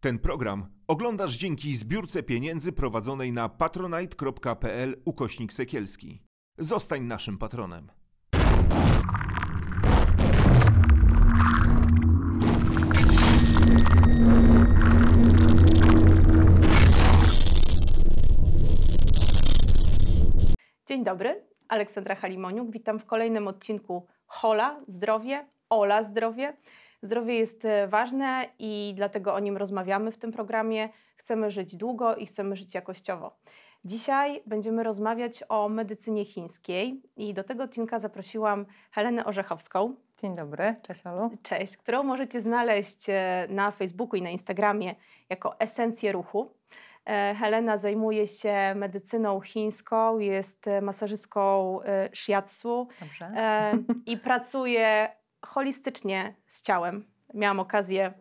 Ten program oglądasz dzięki zbiórce pieniędzy prowadzonej na patronite.pl ukośnik sekielski. Zostań naszym patronem. Dzień dobry, Aleksandra Halimoniuk. Witam w kolejnym odcinku Hola Zdrowie, Ola Zdrowie. Zdrowie jest e, ważne i dlatego o nim rozmawiamy w tym programie. Chcemy żyć długo i chcemy żyć jakościowo. Dzisiaj będziemy rozmawiać o medycynie chińskiej i do tego odcinka zaprosiłam Helenę Orzechowską. Dzień dobry, cześć Olu. Cześć, którą możecie znaleźć e, na Facebooku i na Instagramie jako Esencję Ruchu. E, Helena zajmuje się medycyną chińską, jest masażystką shiatsu Dobrze. i pracuje holistycznie z ciałem. Miałam okazję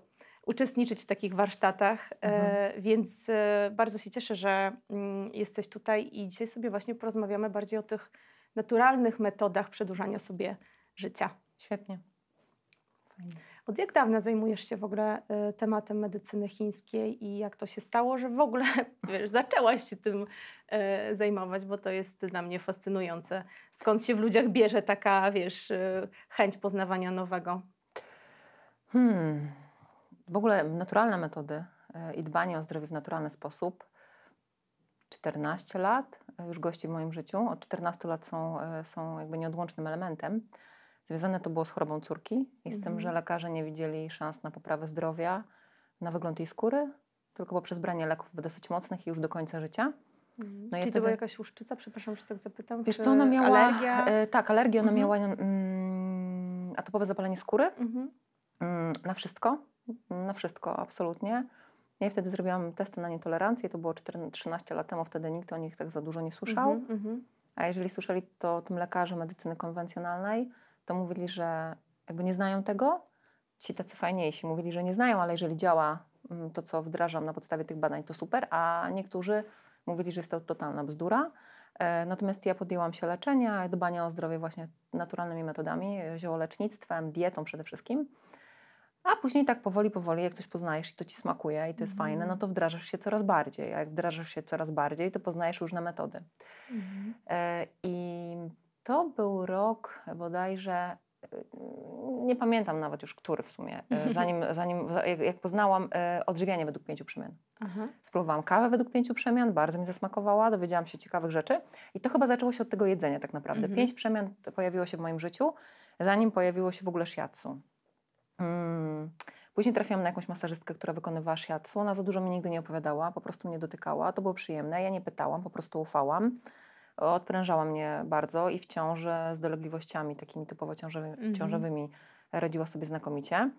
uczestniczyć w takich warsztatach, e, mhm. więc e, bardzo się cieszę, że mm, jesteś tutaj i dzisiaj sobie właśnie porozmawiamy bardziej o tych naturalnych metodach przedłużania sobie życia. Świetnie. Fajnie. Od jak dawna zajmujesz się w ogóle y, tematem medycyny chińskiej i jak to się stało, że w ogóle wiesz, zaczęłaś się tym y, zajmować, bo to jest dla mnie fascynujące. Skąd się w ludziach bierze taka, wiesz, y, chęć poznawania nowego? Hmm. W ogóle naturalne metody i dbanie o zdrowie w naturalny sposób. 14 lat, już gości w moim życiu. Od 14 lat są, są jakby nieodłącznym elementem. Związane to było z chorobą córki i z tym, że lekarze nie widzieli szans na poprawę zdrowia, na wygląd jej skóry, tylko poprzez branie leków dosyć mocnych i już do końca życia. Mhm. No Czyli to była jakaś łuszczyca, przepraszam, że tak zapytam. Wiesz co, ona miała... Alergia? Y, tak, alergię, ona mhm. miała mm, atopowe zapalenie skóry. Mhm. Mm, na wszystko, na wszystko, absolutnie. Ja no wtedy zrobiłam testy na nietolerancję, to było 14, 13 lat temu, wtedy nikt o nich tak za dużo nie słyszał. Mhm, mhm. a jeżeli słyszeli, to tym lekarze medycyny konwencjonalnej to mówili, że jakby nie znają tego. Ci tacy fajniejsi mówili, że nie znają, ale jeżeli działa mm, to, co wdrażam na podstawie tych badań, to super, a niektórzy mówili, że jest to totalna bzdura. E, natomiast ja podjęłam się leczenia, dbania o zdrowie właśnie naturalnymi metodami, e, ziołolecznictwem, dietą przede wszystkim. A później tak powoli, powoli, jak coś poznajesz i to ci smakuje i to jest fajne, mhm. no to wdrażasz się coraz bardziej. A jak wdrażasz się coraz bardziej, to poznajesz różne metody. Mhm. E, I to był rok bodajże y, nie pamiętam nawet już który w sumie, y, mhm. zanim, zanim jak, jak poznałam y, odżywianie według pięciu przemian. Aha. Spróbowałam kawę według pięciu przemian, bardzo mi zasmakowała, dowiedziałam się ciekawych rzeczy i to chyba zaczęło się od tego jedzenia tak naprawdę. Mhm. Pięć przemian pojawiło się w moim życiu, zanim pojawiło się w ogóle shiatsu. Hmm. Później trafiłam na jakąś masażystkę, która wykonywała shiatsu, ona za dużo mi nigdy nie opowiadała, po prostu mnie dotykała, to było przyjemne, ja nie pytałam, po prostu ufałam odprężała mnie bardzo i w ciąży z dolegliwościami takimi typowo ciążowymi, mhm. ciążowymi radziła sobie znakomicie.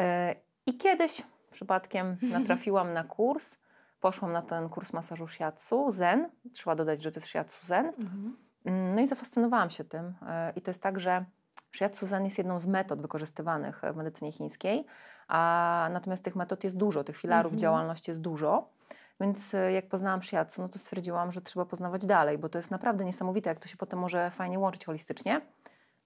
E, I kiedyś przypadkiem natrafiłam na kurs, poszłam na ten kurs masażu shiatsu zen, trzeba dodać, że to jest shiatsu zen, mhm. Mm, no i zafascynowałam się tym. E, I to jest tak, że Shiatsu Zen jest jedną z metod wykorzystywanych w medycynie chińskiej, a natomiast tych metod jest dużo, tych filarów mhm. działalności jest dużo. Więc e, jak poznałam shiatsu, no to stwierdziłam, że trzeba poznawać dalej, bo to jest naprawdę niesamowite, jak to się potem może fajnie łączyć holistycznie.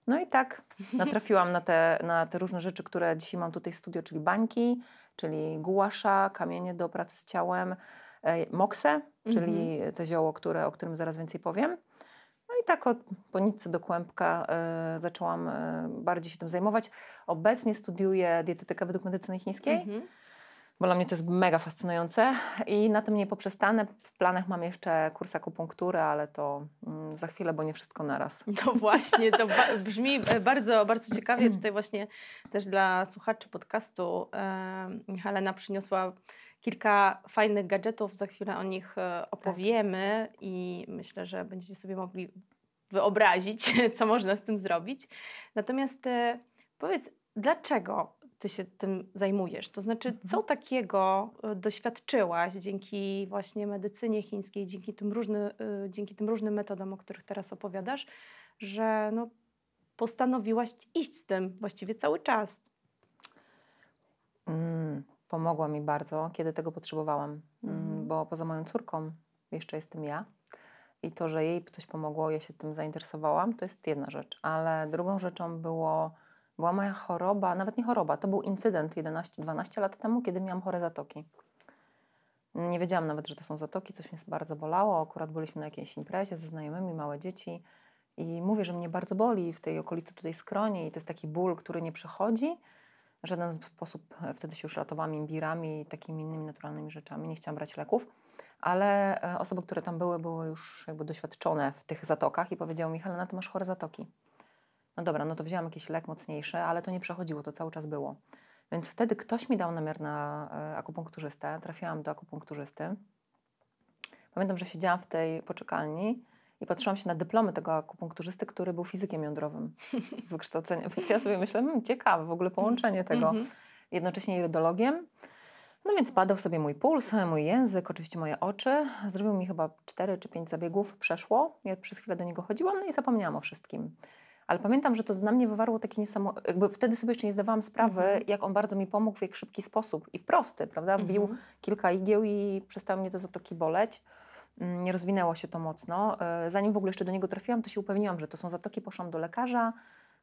No i tak natrafiłam na te, na te różne rzeczy, które dzisiaj mam tutaj w studio, czyli bańki, czyli gułasza, kamienie do pracy z ciałem, e, mokse, czyli mhm. to zioło, które, o którym zaraz więcej powiem. No i tak od ponicy do kłębka y, zaczęłam y, bardziej się tym zajmować. Obecnie studiuję dietetykę według medycyny chińskiej. Mm -hmm bo dla mnie to jest mega fascynujące i na tym nie poprzestanę. W planach mam jeszcze kurs akupunktury, ale to mm, za chwilę, bo nie wszystko naraz. To no właśnie, to ba brzmi e, bardzo, bardzo ciekawie. Tutaj właśnie też dla słuchaczy podcastu Michalena Helena przyniosła kilka fajnych gadżetów, za chwilę o nich e, tak. opowiemy tak. i myślę, że będziecie sobie mogli wyobrazić, co można z tym zrobić. Natomiast e, powiedz, dlaczego ty się tym zajmujesz. To znaczy, mhm. co takiego e, doświadczyłaś dzięki właśnie medycynie chińskiej, dzięki tym, różny, e, dzięki tym różnym metodom, o których teraz opowiadasz, że no, postanowiłaś iść z tym właściwie cały czas? Mm, pomogła mi bardzo, kiedy tego potrzebowałam, mm. Mhm. bo poza moją córką jeszcze jestem ja. I to, że jej coś pomogło, ja się tym zainteresowałam, to jest jedna rzecz. Ale drugą rzeczą było była moja choroba, nawet nie choroba, to był incydent 11-12 lat temu, kiedy miałam chore zatoki. Nie wiedziałam nawet, że to są zatoki, coś mnie bardzo bolało. Akurat byliśmy na jakiejś imprezie ze znajomymi, małe dzieci. I mówię, że mnie bardzo boli w tej okolicy tutaj skronie i to jest taki ból, który nie przechodzi. W żaden sposób e, wtedy się już ratowałam imbirami i takimi innymi naturalnymi rzeczami. Nie chciałam brać leków, ale e, osoby, które tam były, były już jakby doświadczone w tych zatokach i powiedział mi, Helena, ty masz chore zatoki no dobra, no to wzięłam jakiś lek mocniejszy, ale to nie przechodziło, to cały czas było. Więc wtedy ktoś mi dał namiar na e, akupunkturzystę, trafiłam do akupunkturzysty. Pamiętam, że siedziałam w tej poczekalni i patrzyłam się na dyplomy tego akupunkturzysty, który był fizykiem jądrowym z wykształcenia. Więc ja sobie myślałam, hmm, ciekawe w ogóle połączenie mhm, tego, mhm. jednocześnie irydologiem. No więc padał sobie mój puls, mój język, oczywiście moje oczy. Zrobił mi chyba 4 czy 5 zabiegów, przeszło. Ja przez chwilę do niego chodziłam, no i zapomniałam o wszystkim ale pamiętam, że to na mnie wywarło takie niesamo... jakby wtedy sobie jeszcze nie zdawałam sprawy, mm -hmm. jak on bardzo mi pomógł w jak szybki sposób i w prosty, prawda? Wbił mm -hmm. kilka igieł i przestały mnie te zatoki boleć. Mm, nie rozwinęło się to mocno. E, zanim w ogóle jeszcze do niego trafiłam, to się upewniłam, że to są zatoki, poszłam do lekarza,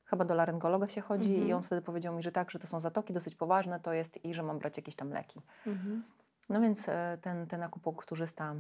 chyba do laryngologa się chodzi mm -hmm. i mhm. on wtedy powiedział mi, że tak, że to są zatoki dosyć poważne to jest i że mam brać jakieś tam leki. Mhm. No więc e, ten, ten akupunkturzysta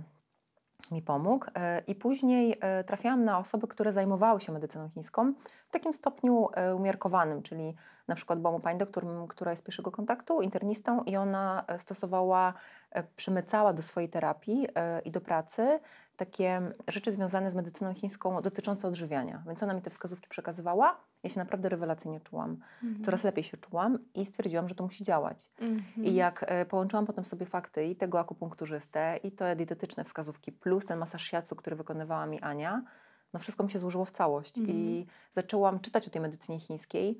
mi pomógł. E, I później e, trafiałam na osoby, które zajmowały się medycyną chińską w takim stopniu e, umiarkowanym, czyli na przykład była mu pani doktor, która jest pierwszego kontaktu, internistą i ona e, stosowała, e, przemycała do swojej terapii e, i do pracy takie rzeczy związane z medycyną chińską dotyczące odżywiania. Więc ona mi te wskazówki przekazywała. Ja się naprawdę rewelacyjnie czułam. Mhm. Coraz lepiej się czułam i stwierdziłam, że to musi działać. Mhm. I jak połączyłam potem sobie fakty i tego akupunkturzystę, i te dietetyczne wskazówki, plus ten masaż siacu, który wykonywała mi Ania, no wszystko mi się złożyło w całość. Mhm. I zaczęłam czytać o tej medycynie chińskiej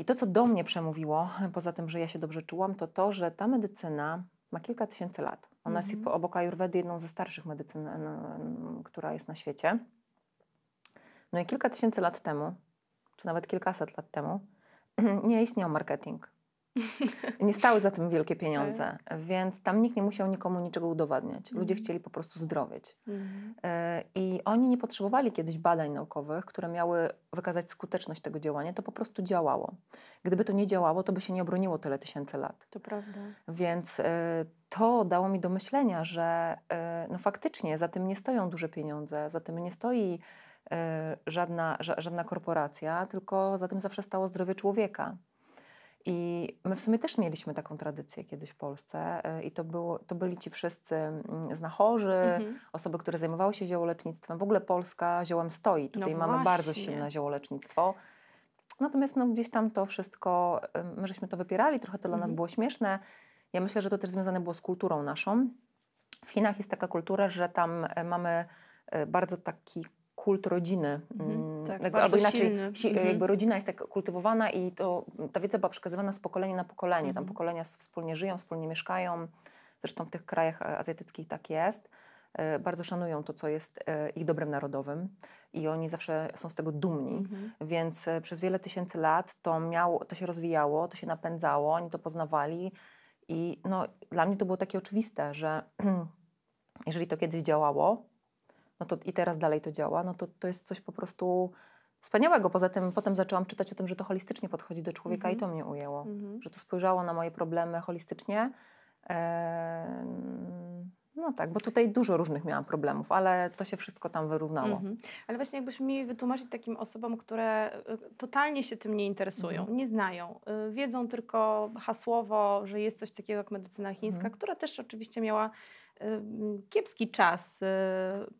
i to, co do mnie przemówiło, poza tym, że ja się dobrze czułam, to to, że ta medycyna ma kilka tysięcy lat. Ona jest mhm. obok Ayurvedy jedną ze starszych medycyn, która jest na świecie. No i kilka tysięcy lat temu, czy nawet kilkaset lat temu, nie istniał marketing. Nie stały za tym wielkie pieniądze, tak. więc tam nikt nie musiał nikomu niczego udowadniać. Ludzie mhm. chcieli po prostu zdrowieć. Mhm. E, I oni nie potrzebowali kiedyś badań naukowych, które miały wykazać skuteczność tego działania. To po prostu działało. Gdyby to nie działało, to by się nie obroniło tyle tysięcy lat. To prawda. Więc e, to dało mi do myślenia, że e, no faktycznie za tym nie stoją duże pieniądze, za tym nie stoi żadna, żadna korporacja, tylko za tym zawsze stało zdrowie człowieka. I my w sumie też mieliśmy taką tradycję kiedyś w Polsce y, i to, było, to byli ci wszyscy mm, znachorzy, mhm. osoby, które zajmowały się ziołolecznictwem. W ogóle Polska ziołem stoi. No Tutaj no mamy bardzo silne ziołolecznictwo. Natomiast no, gdzieś tam to wszystko, y, my żeśmy to wypierali, trochę to mhm. dla nas mhm. było śmieszne. Ja myślę, że to też związane było z kulturą naszą. W Chinach jest taka kultura, że tam y, mamy bardzo taki kult rodziny. Mhm. Mm, tak, albo inaczej, si mhm. jakby rodzina jest tak kultywowana i to, mm, ta wiedza była przekazywana z pokolenia na pokolenie. Tam mhm. pokolenia wspólnie żyją, wspólnie mieszkają. Zresztą w tych krajach azjatyckich tak jest. E, bardzo szanują to, co jest e, ich dobrem narodowym i oni zawsze są z tego dumni. Więc e, przez wiele tysięcy lat to, miało, to się rozwijało, to się napędzało, oni to poznawali. I no, dla mnie to było takie oczywiste, że jeżeli to kiedyś działało, no to i teraz dalej to działa, no to to jest coś po prostu wspaniałego. Poza tym potem zaczęłam czytać o tym, że to holistycznie podchodzi do człowieka mm -hmm. i to mhm. mnie ujęło, mm -hmm. że to spojrzało na moje problemy holistycznie. no tak, bo tutaj dużo różnych miałam problemów, ale to się wszystko tam wyrównało. Mhm. Ale właśnie jakbyś mi wytłumaczyć takim osobom, które y, totalnie się tym nie interesują, mhm. nie znają, y, wiedzą tylko hasłowo, że jest coś takiego jak medycyna chińska, która też oczywiście miała kiepski czas, y,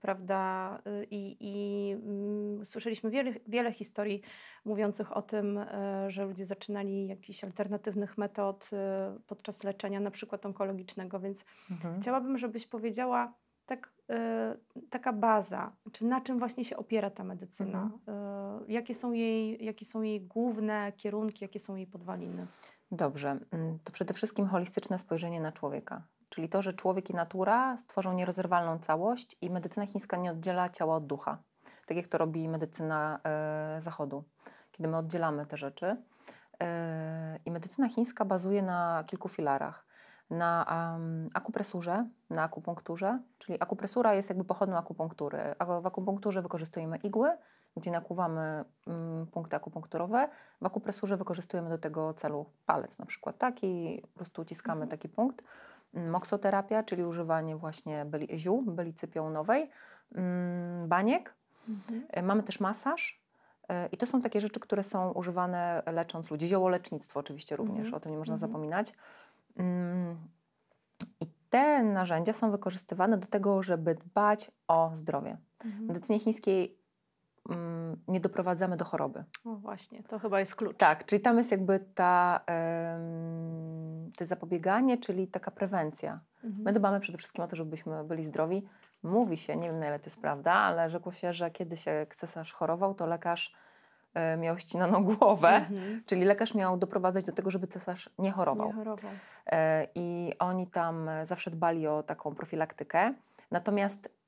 prawda? Y, I, i mm, słyszeliśmy wiele, wiele, historii mówiących o tym, e, że ludzie zaczynali jakichś alternatywnych metod y, podczas leczenia, na przykład onkologicznego, więc mhm. chciałabym, żebyś powiedziała tak, e, taka baza, czy na czym właśnie się opiera ta medycyna? Mhm. E, jakie, są jej, jakie są jej główne kierunki, jakie są jej podwaliny? Dobrze, mm, to przede wszystkim holistyczne spojrzenie na człowieka czyli to, że człowiek i natura stworzą nierozerwalną całość i medycyna chińska nie oddziela ciała od ducha, tak jak to robi medycyna e, zachodu, kiedy my oddzielamy te rzeczy. E, I medycyna chińska bazuje na kilku filarach. Na um, akupresurze, na akupunkturze, czyli akupresura jest jakby pochodną akupunktury. W akupunkturze wykorzystujemy igły, gdzie nakuwamy mm, punkty akupunkturowe. W akupresurze wykorzystujemy do tego celu palec na przykład taki, po prostu uciskamy mhm. taki punkt moksoterapia, czyli używanie właśnie byli, ziół, bylicy piołonowej, mm, baniek. Mhm. E, mamy też masaż. E, I to są takie rzeczy, które są używane lecząc ludzi. Ziołolecznictwo oczywiście również, mhm. o tym nie można mhm. zapominać. Mm, I te narzędzia są wykorzystywane do tego, żeby dbać o zdrowie. Mhm. W medycynie chińskiej mm, nie doprowadzamy do choroby. No właśnie, to chyba jest klucz. Tak, czyli tam jest jakby ta, um, to zapobieganie, czyli taka prewencja. Mhm. My dbamy przede wszystkim o to, żebyśmy byli zdrowi. Mówi się, nie wiem na ile to jest prawda, ale rzekło się, że kiedy się cesarz chorował, to lekarz e, miał ścinaną głowę, mhm. czyli lekarz miał doprowadzać do tego, żeby cesarz nie chorował. nie chorował. E, I oni tam zawsze dbali o taką profilaktykę. Natomiast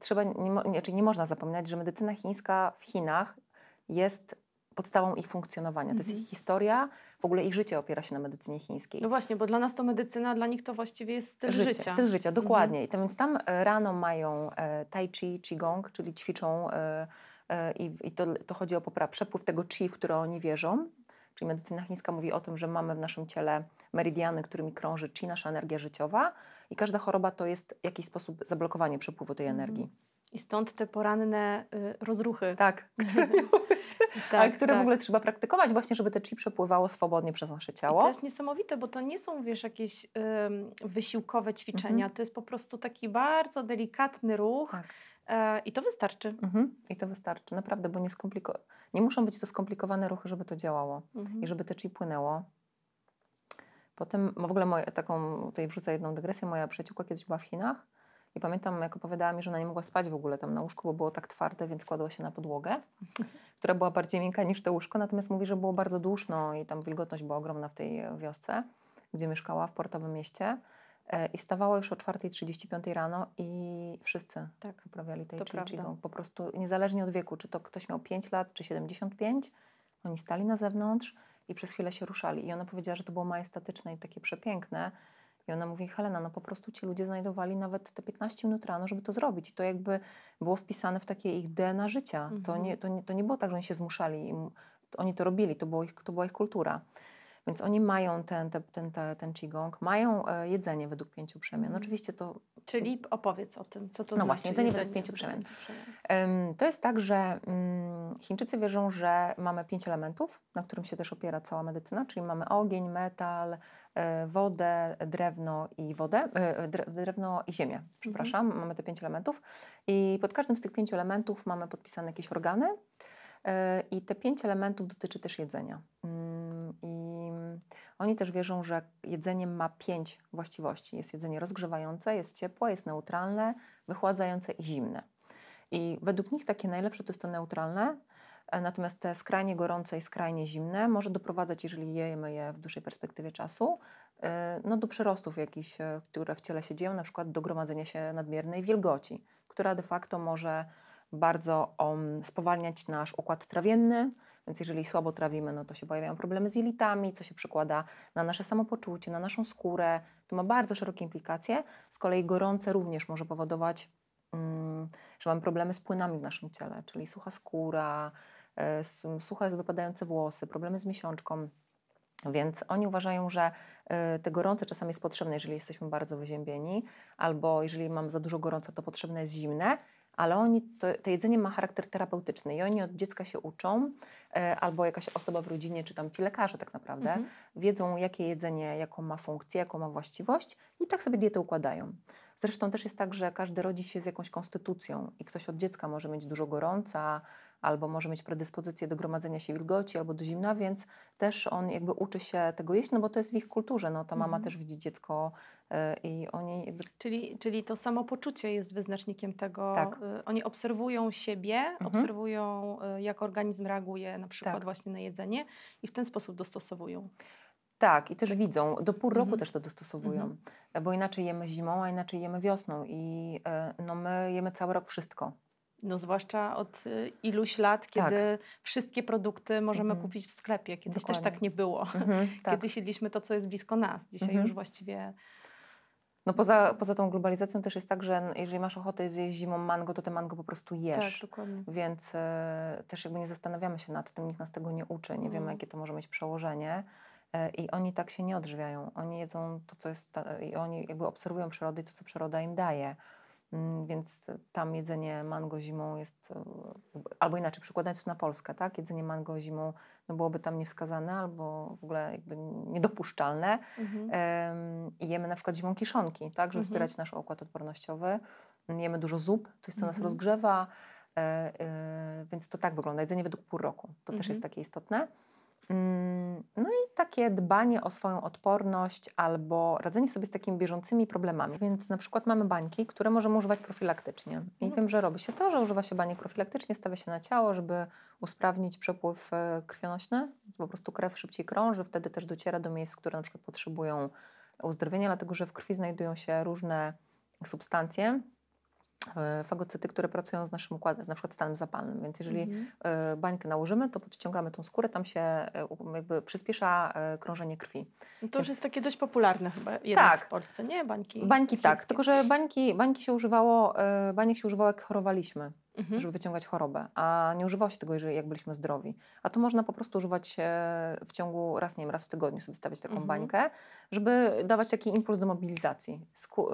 trzeba, nie, znaczy nie można zapominać, że medycyna chińska w Chinach jest podstawą ich funkcjonowania. Mhm. To jest ich mhm. historia, w ogóle ich życie opiera się na medycynie chińskiej. No właśnie, bo dla nas to medycyna, dla nich to właściwie jest styl życie, życia. Styl życia, mhm. dokładnie. Mhm. I to, więc tam e, rano mają e, tai chi, qigong, czyli ćwiczą e, i, i to, to, chodzi o poprawę, przepływ tego chi, w które oni wierzą, Czyli medycyna chińska mówi o tym, że mamy w naszym ciele meridiany, którymi krąży chi, nasza energia życiowa i każda choroba to jest w jakiś sposób zablokowanie przepływu tej mhm. energii. I stąd te poranne y, rozruchy. Tak, które, tak, tak, które tak. w ogóle trzeba praktykować właśnie, żeby te chi przepływało swobodnie przez nasze ciało. I to jest niesamowite, bo to nie są, wiesz, jakieś y, wysiłkowe ćwiczenia. Mm -hmm. To jest po prostu taki bardzo delikatny ruch, tak. E, I to wystarczy. Mhm. I to wystarczy, naprawdę, bo nie, skompliko- nie muszą być to skomplikowane ruchy, żeby to działało mhm. i żeby te i płynęło. Potem, w ogóle taką, tutaj wrzucę jedną dygresję, moja przyjaciółka kiedyś była w Chinach i pamiętam, jak opowiadała mi, że ona nie mogła spać w ogóle tam na łóżku, bo było tak twarde, więc kładła się na podłogę, która była bardziej miękka niż to łóżko, natomiast mówi, że było bardzo duszno i tam wilgotność była ogromna w tej wiosce, gdzie mieszkała, w portowym mieście. E, I wstawała już o 4.35 rano i wszyscy tak, uprawiali tej chigą. Po prostu niezależnie od wieku, czy to ktoś miał 5 lat, czy 75, oni stali na zewnątrz i przez chwilę się ruszali. I ona powiedziała, że to było majestatyczne i takie przepiękne. I ona mówi, Helena, no po prostu ci ludzie znajdowali nawet te 15 minut rano, żeby to zrobić. I to jakby było wpisane w takie ich DNA życia. Mhm. To, nie, to, nie, to nie było tak, że oni się zmuszali. Oni to robili, to, było ich, to była ich kultura. Więc oni mają ten, ten, ten, ten qigong, mają e, jedzenie według pięciu przemian. Mhm. Oczywiście to... Czyli opowiedz o tym, co to no znaczy. No właśnie, jedzenie, jedzenie według pięciu przemian. przemian. To jest tak, że mm, Chińczycy wierzą, że mamy pięć elementów, na którym się też opiera cała medycyna, czyli mamy ogień, metal, e, wodę, drewno i wodę, e, drewno i ziemię, mhm. przepraszam, mhm. mamy te pięć elementów i pod każdym z tych pięciu elementów mamy podpisane jakieś organy i te pięć elementów dotyczy też jedzenia. Mm, oni też wierzą, że jedzenie ma pięć właściwości. Jest jedzenie rozgrzewające, jest ciepłe, jest neutralne, wychładzające i zimne. I według nich takie najlepsze to jest to neutralne, e, natomiast te skrajnie gorące i skrajnie zimne może doprowadzać, jeżeli jemy je w dłuższej perspektywie czasu, e, no do przerostów jakichś, e, które w ciele się dzieją, na przykład do gromadzenia się nadmiernej wilgoci, która de facto może bardzo mm, spowalniać nasz układ trawienny, więc jeżeli słabo trawimy, no to się pojawiają problemy z jelitami, co się przekłada na nasze samopoczucie, na naszą skórę. To ma bardzo szerokie implikacje. Z kolei gorące również może powodować, um, że mamy problemy z płynami w naszym ciele, czyli sucha skóra, e, sucha suche wypadające włosy, problemy z miesiączką. Więc oni uważają, że e, te gorące czasami jest potrzebne, jeżeli jesteśmy bardzo wyziębieni, albo jeżeli mam za dużo gorąca, to potrzebne jest zimne, ale oni to, to, jedzenie ma charakter terapeutyczny i oni od dziecka się uczą, e, albo jakaś osoba w rodzinie, czy tam ci lekarze tak naprawdę, mhm. wiedzą jakie jedzenie, jaką ma funkcję, jaką ma właściwość i tak sobie dietę układają. Zresztą też jest tak, że każdy rodzi się z jakąś konstytucją i ktoś od dziecka może mieć dużo gorąca, albo może mieć predyspozycję do gromadzenia się wilgoci albo do zimna, więc też on jakby uczy się tego jeść, no bo to jest w ich kulturze. No, ta mama mm. też widzi dziecko e, i oni jakby... Czyli, czyli to samopoczucie jest wyznacznikiem tego. Tak. E, oni obserwują siebie, mhm. obserwują e, jak organizm reaguje na przykład tak. właśnie na jedzenie i w ten sposób dostosowują. Tak, i też widzą. Do pół roku mhm. też to dostosowują, mhm. bo inaczej jemy zimą, a inaczej jemy wiosną. I no, my jemy cały rok wszystko. No zwłaszcza od y, iluś lat, tak. kiedy tak. wszystkie produkty możemy mhm. kupić w sklepie. Kiedyś Dokładnie. też tak nie było. Mhm, tak. Kiedyś siedliśmy to, co jest blisko nas. Dzisiaj mhm. już właściwie... No poza, poza tą globalizacją też jest tak, że jeżeli masz ochotę zjeść zimą mango, to te mango po prostu jesz. Tak, dokładnie. Więc y, też jakby nie zastanawiamy się nad tym, nikt nas tego nie uczy, nie mm. wiemy mhm. jakie to może mieć przełożenie. E, I oni tak się nie odżywiają. Oni jedzą to, co jest, ta, i oni jakby obserwują przyrodę i to, co przyroda im daje. Mm, więc tam jedzenie mango zimą jest, e, albo inaczej, przekładając to na Polskę, tak? Jedzenie mango zimą no byłoby tam niewskazane albo w ogóle jakby niedopuszczalne. Mhm. I jemy na przykład zimą kiszonki, tak? Żeby mhm. wspierać nasz układ odpornościowy. Jemy dużo zup, coś co mhm. nas rozgrzewa, e, e, więc to tak wygląda. Jedzenie według pół roku, to też mhm. jest takie istotne. Mm, no i takie dbanie o swoją odporność albo radzenie sobie z takimi bieżącymi problemami. Więc na przykład mamy bańki, które możemy używać profilaktycznie. I no wiem, że robi się to, że używa się baniek profilaktycznie, stawia się na ciało, żeby usprawnić przepływ e, krwionośny. Po prostu krew szybciej krąży, wtedy też dociera do miejsc, które na przykład potrzebują uzdrowienia, dlatego że w krwi znajdują się różne substancje, E, fagocyty, które pracują z naszym układem, na przykład stanem zapalnym. Więc jeżeli mhm. E, bańkę nałożymy, to podciągamy tą skórę, tam się e, jakby przyspiesza krążenie krwi. No to już Więc... jest takie dość popularne chyba jednak tak. w Polsce, nie? Bańki Bańki tak, tylko że bańki, bańki się używało, baniek się używało jak chorowaliśmy mhm. żeby wyciągać chorobę, a nie używało się tego, jeżeli jak byliśmy zdrowi. A to można po prostu używać e, w ciągu raz, nie wiem, raz w tygodniu sobie stawiać taką mhm. bańkę, żeby dawać taki impuls do mobilizacji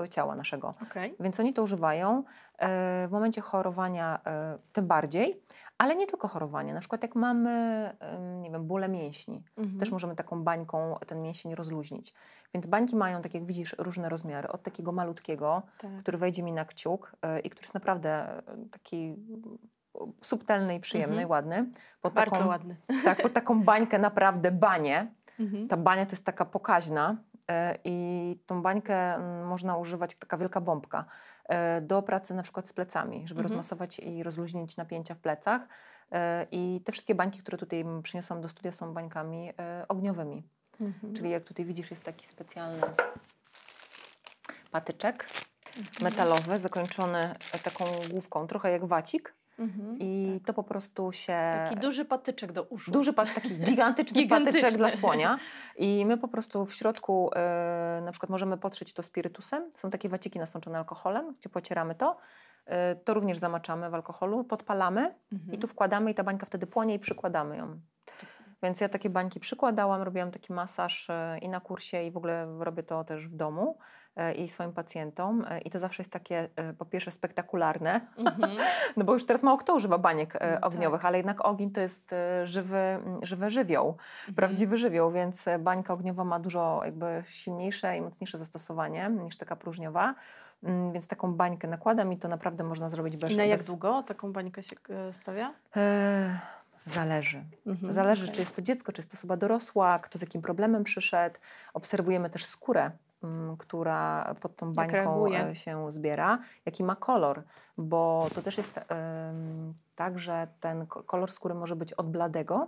e, ciała naszego. Okay. Więc oni to używają e, w momencie chorowania tym bardziej, ale nie tylko chorowanie. Na przykład jak mamy, nie wiem, bóle mięśni, mhm. też możemy taką bańką ten mięsień rozluźnić. Więc bańki mają, tak jak widzisz, różne rozmiary. Od takiego malutkiego, tak. który wejdzie mi na kciuk e, i który jest naprawdę taki e, subtelny i przyjemny, mhm. ładny. Pod Bardzo taką, ładny. Tak, pod taką bańkę naprawdę banie. Mhm. Ta bania to jest taka pokaźna e, i tą bańkę można używać jak taka wielka bombka. E, do pracy na przykład z plecami, żeby mhm. rozmasować i rozluźnić napięcia w plecach. E, I te wszystkie bańki, które tutaj przyniosłam do studia są bańkami e, ogniowymi. Mhm. Czyli jak tutaj widzisz jest taki specjalny patyczek mhm. metalowy, zakończony taką główką, trochę jak wacik. Mhm, I tak. to po prostu się. Taki duży patyczek do uszu. Duży, taki gigantyczny patyczek dla słonia. I my po prostu w środku y, na przykład możemy potrzeć to spirytusem. Są takie waciki nasączone alkoholem, gdzie pocieramy to. Y, to również zamaczamy w alkoholu, podpalamy mhm. i tu wkładamy, i ta bańka wtedy płonie i przykładamy ją. Więc ja takie bańki przykładałam, robiłam taki masaż y, i na kursie, i w ogóle robię to też w domu. E, i swoim pacjentom. E, I to zawsze jest takie, e, po pierwsze, spektakularne, mm -hmm. no bo już teraz mało kto używa baniek no, tak. ogniowych, tak. ale jednak ogień to jest żywy, żywy żywioł, mm -hmm. prawdziwy żywioł, więc bańka ogniowa ma dużo jakby silniejsze i mocniejsze zastosowanie niż taka próżniowa. Mm, więc taką bańkę nakładam i to naprawdę można zrobić bez... I na jak bez... długo taką bańkę się stawia? Zależy. Mhm, Zależy, okay. czy jest to dziecko, czy jest to osoba dorosła, kto z jakim problemem przyszedł. Obserwujemy też skórę Mm, która pod tą bańką e, się zbiera, jaki ma kolor, bo to też jest tak, że ten kolor skóry może być od bladego,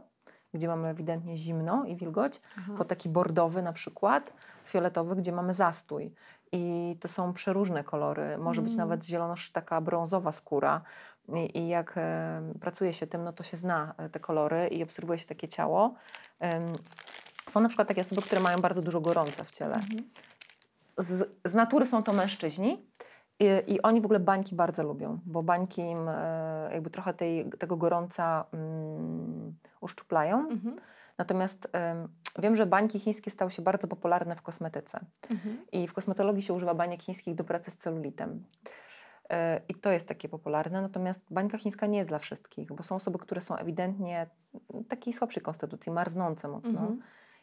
gdzie mamy ewidentnie zimno i wilgoć, mhm. po taki bordowy na przykład, fioletowy, gdzie mamy zastój. I to są przeróżne kolory. Może być mm. nawet zielonosz taka brązowa skóra. I, i jak pracuje się tym, no to się zna e, te kolory i obserwuje się takie ciało. Ym, są na przykład takie osoby, które mają bardzo dużo gorąca w ciele. Mhm z, z natury są to mężczyźni, i, I, oni w ogóle bańki bardzo lubią, bo bańki im e, jakby trochę tej, tego gorąca mm, uszczuplają. Mhm. Natomiast e, wiem, że bańki chińskie stały się bardzo popularne w kosmetyce. Mhm. I w kosmetologii się używa baniek chińskich do pracy z celulitem. E, I to jest takie popularne. Natomiast bańka chińska nie jest dla wszystkich, bo są osoby, które są ewidentnie takiej słabszej konstytucji, marznące mocno. Mhm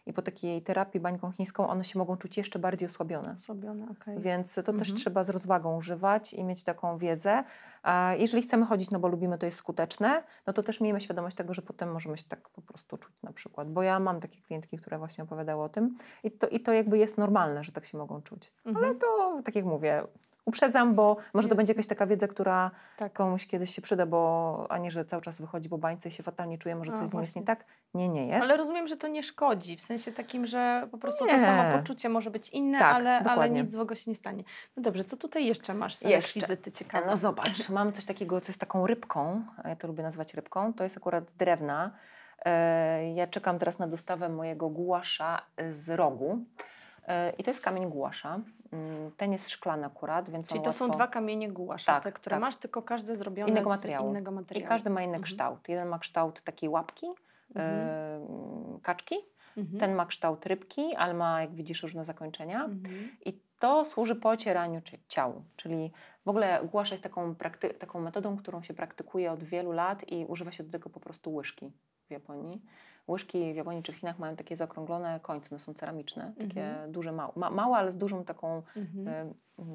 i po takiej terapii bańką chińską one się mogą czuć jeszcze bardziej osłabione. osłabione okay. Więc to mhm. też trzeba z rozwagą używać i mieć taką wiedzę. A jeżeli chcemy chodzić, no bo lubimy, to jest skuteczne, no to też miejmy świadomość tego, że potem możemy się tak po prostu czuć na przykład. Bo ja mam takie klientki, które właśnie opowiadały o tym i to, i to jakby jest normalne, że tak się mogą czuć. Mhm. Ale to, tak jak mówię, uprzedzam, bo może Jest. to będzie jakaś taka wiedza, która tak. komuś kiedyś się przyda, bo a nie, że cały czas wychodzi po bańce i się fatalnie czuje, może no coś no, z nim jest nie tak. Nie, nie jest. Ale rozumiem, że to nie szkodzi, w sensie takim, że po prostu nie. to samopoczucie może być inne, tak, ale, ale nic złego się nie stanie. No dobrze, co tutaj jeszcze masz jeszcze. rekwizyty ciekawe? No zobacz, mam coś takiego, co jest taką rybką, ja to lubię nazywać rybką, to jest akurat z drewna. E, ja czekam teraz na dostawę mojego gułasza z rogu. E, I to jest kamień głasza. Mm, ten jest szklany akurat, więc Czyli to łatwo... są dwa kamienie głasza, tak, te, które tak. masz, tylko każde zrobione innego materiału. z innego materiału. I każdy ma inny mhm. kształt. Jeden ma kształt takiej łapki, e, mhm. kaczki, mhm. ten ma kształt rybki, ale ma, jak widzisz, różne zakończenia. Mhm. I to służy pocieraniu ciału, czyli w ogóle głasza jest taką, taką metodą, którą się praktykuje od wielu lat i używa się do tego po prostu łyżki w Japonii Łyżki w Japonii czy w Chinach mają takie zakrąglone końce, one są ceramiczne, takie mhm. duże, małe, ma, małe, ale z dużą taką... Mhm. Y, y,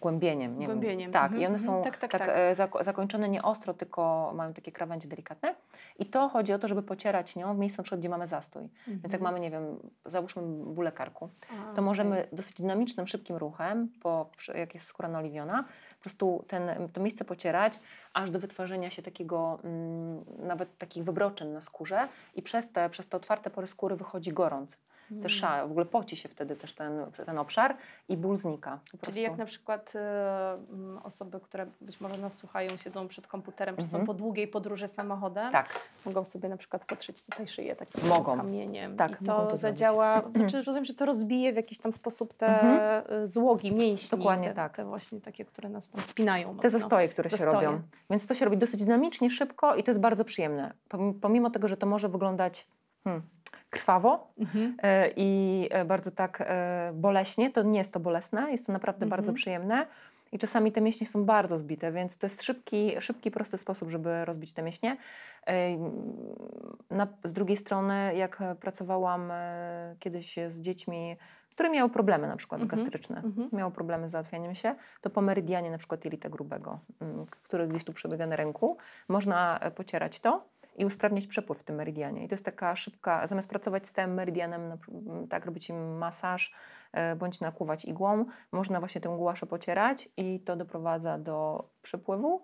głębieniem. Nie głębieniem. Tak, mhm. i one są mhm. tak, tak, tak, tak, e, zakończone nie ostro, tylko mają takie krawędzie delikatne. I to chodzi o to, żeby pocierać nią w miejscu, na gdzie mamy zastój. Mhm. Więc jak mhm. mamy, nie wiem, załóżmy bóle karku, A, to możemy okay. dosyć dynamicznym, szybkim ruchem, po, jak jest skóra naoliwiona, prostu ten, to miejsce pocierać, aż do wytworzenia się takiego, mm, nawet takich wybroczyn na skórze i przez te, przez te otwarte pory skóry wychodzi gorąc też mm. w ogóle poci się wtedy też ten, ten obszar i ból znika. Czyli prostu. jak na przykład y, mm, osoby, które być może nas słuchają, siedzą przed komputerem, mhm. czy są mhm. po długiej podróży samochodem, tak. mogą sobie na przykład potrzeć tutaj szyję takim mogą. kamieniem. Tak, I to, to zadziała, znaczy rozumiem, że to rozbije w jakiś tam sposób te mhm. y, złogi mięśni. Dokładnie te, tak. Te właśnie takie, które nas tam spinają. Mocno. Te zastoje, które zastoje. się robią. Więc to się robi dosyć dynamicznie, szybko i to jest bardzo przyjemne. Pomimo tego, że to może wyglądać hmm, krwawo mhm. E, i e, bardzo tak e, boleśnie. To nie jest to bolesne, jest to naprawdę mhm. bardzo przyjemne. I czasami te mięśnie są bardzo zbite, więc to jest szybki, szybki prosty sposób, żeby rozbić te mięśnie. Na, z drugiej strony, jak pracowałam kiedyś z dziećmi, które miały problemy na przykład mhm. gastryczne, mhm. miały problemy z załatwianiem się, to po meridianie na przykład jelita grubego, który gdzieś tu przebiega na ręku, można pocierać to i usprawnić przepływ w tym meridianie. I to jest taka szybka, zamiast pracować z tym meridianem, no, tak robić im masaż e, bądź nakłuwać igłą, można właśnie tę głaszę pocierać i to doprowadza do przepływu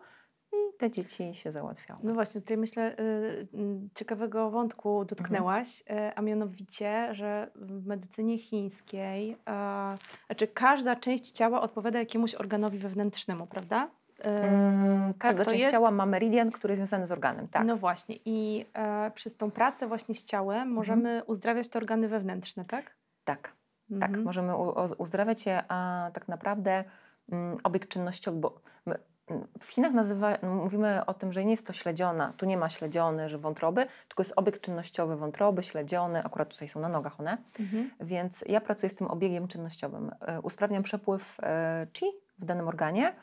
i te dzieci się załatwiały. No właśnie, tutaj myślę y, y, ciekawego wątku dotknęłaś, mhm. E, a mianowicie, że w medycynie chińskiej, y, znaczy każda część ciała odpowiada jakiemuś organowi wewnętrznemu, prawda? Hmm, każda część ciała ma meridian, który jest związany z organem, tak. No właśnie i e, przez tą pracę właśnie z ciałem mhm. możemy mhm. uzdrawiać te organy wewnętrzne, tak? Tak, tak. mhm. tak. Możemy uzdrawiać je, a tak naprawdę m, mm, obiekt czynnościowy, bo my, mm, w Chinach nazywa, no, mówimy o tym, że nie jest to śledziona, tu nie ma śledziony że wątroby, tylko jest obieg czynnościowy wątroby, śledziony, akurat tutaj są na nogach one, mhm. więc ja pracuję z tym obiegiem czynnościowym. E, usprawniam przepływ e, chi w danym organie,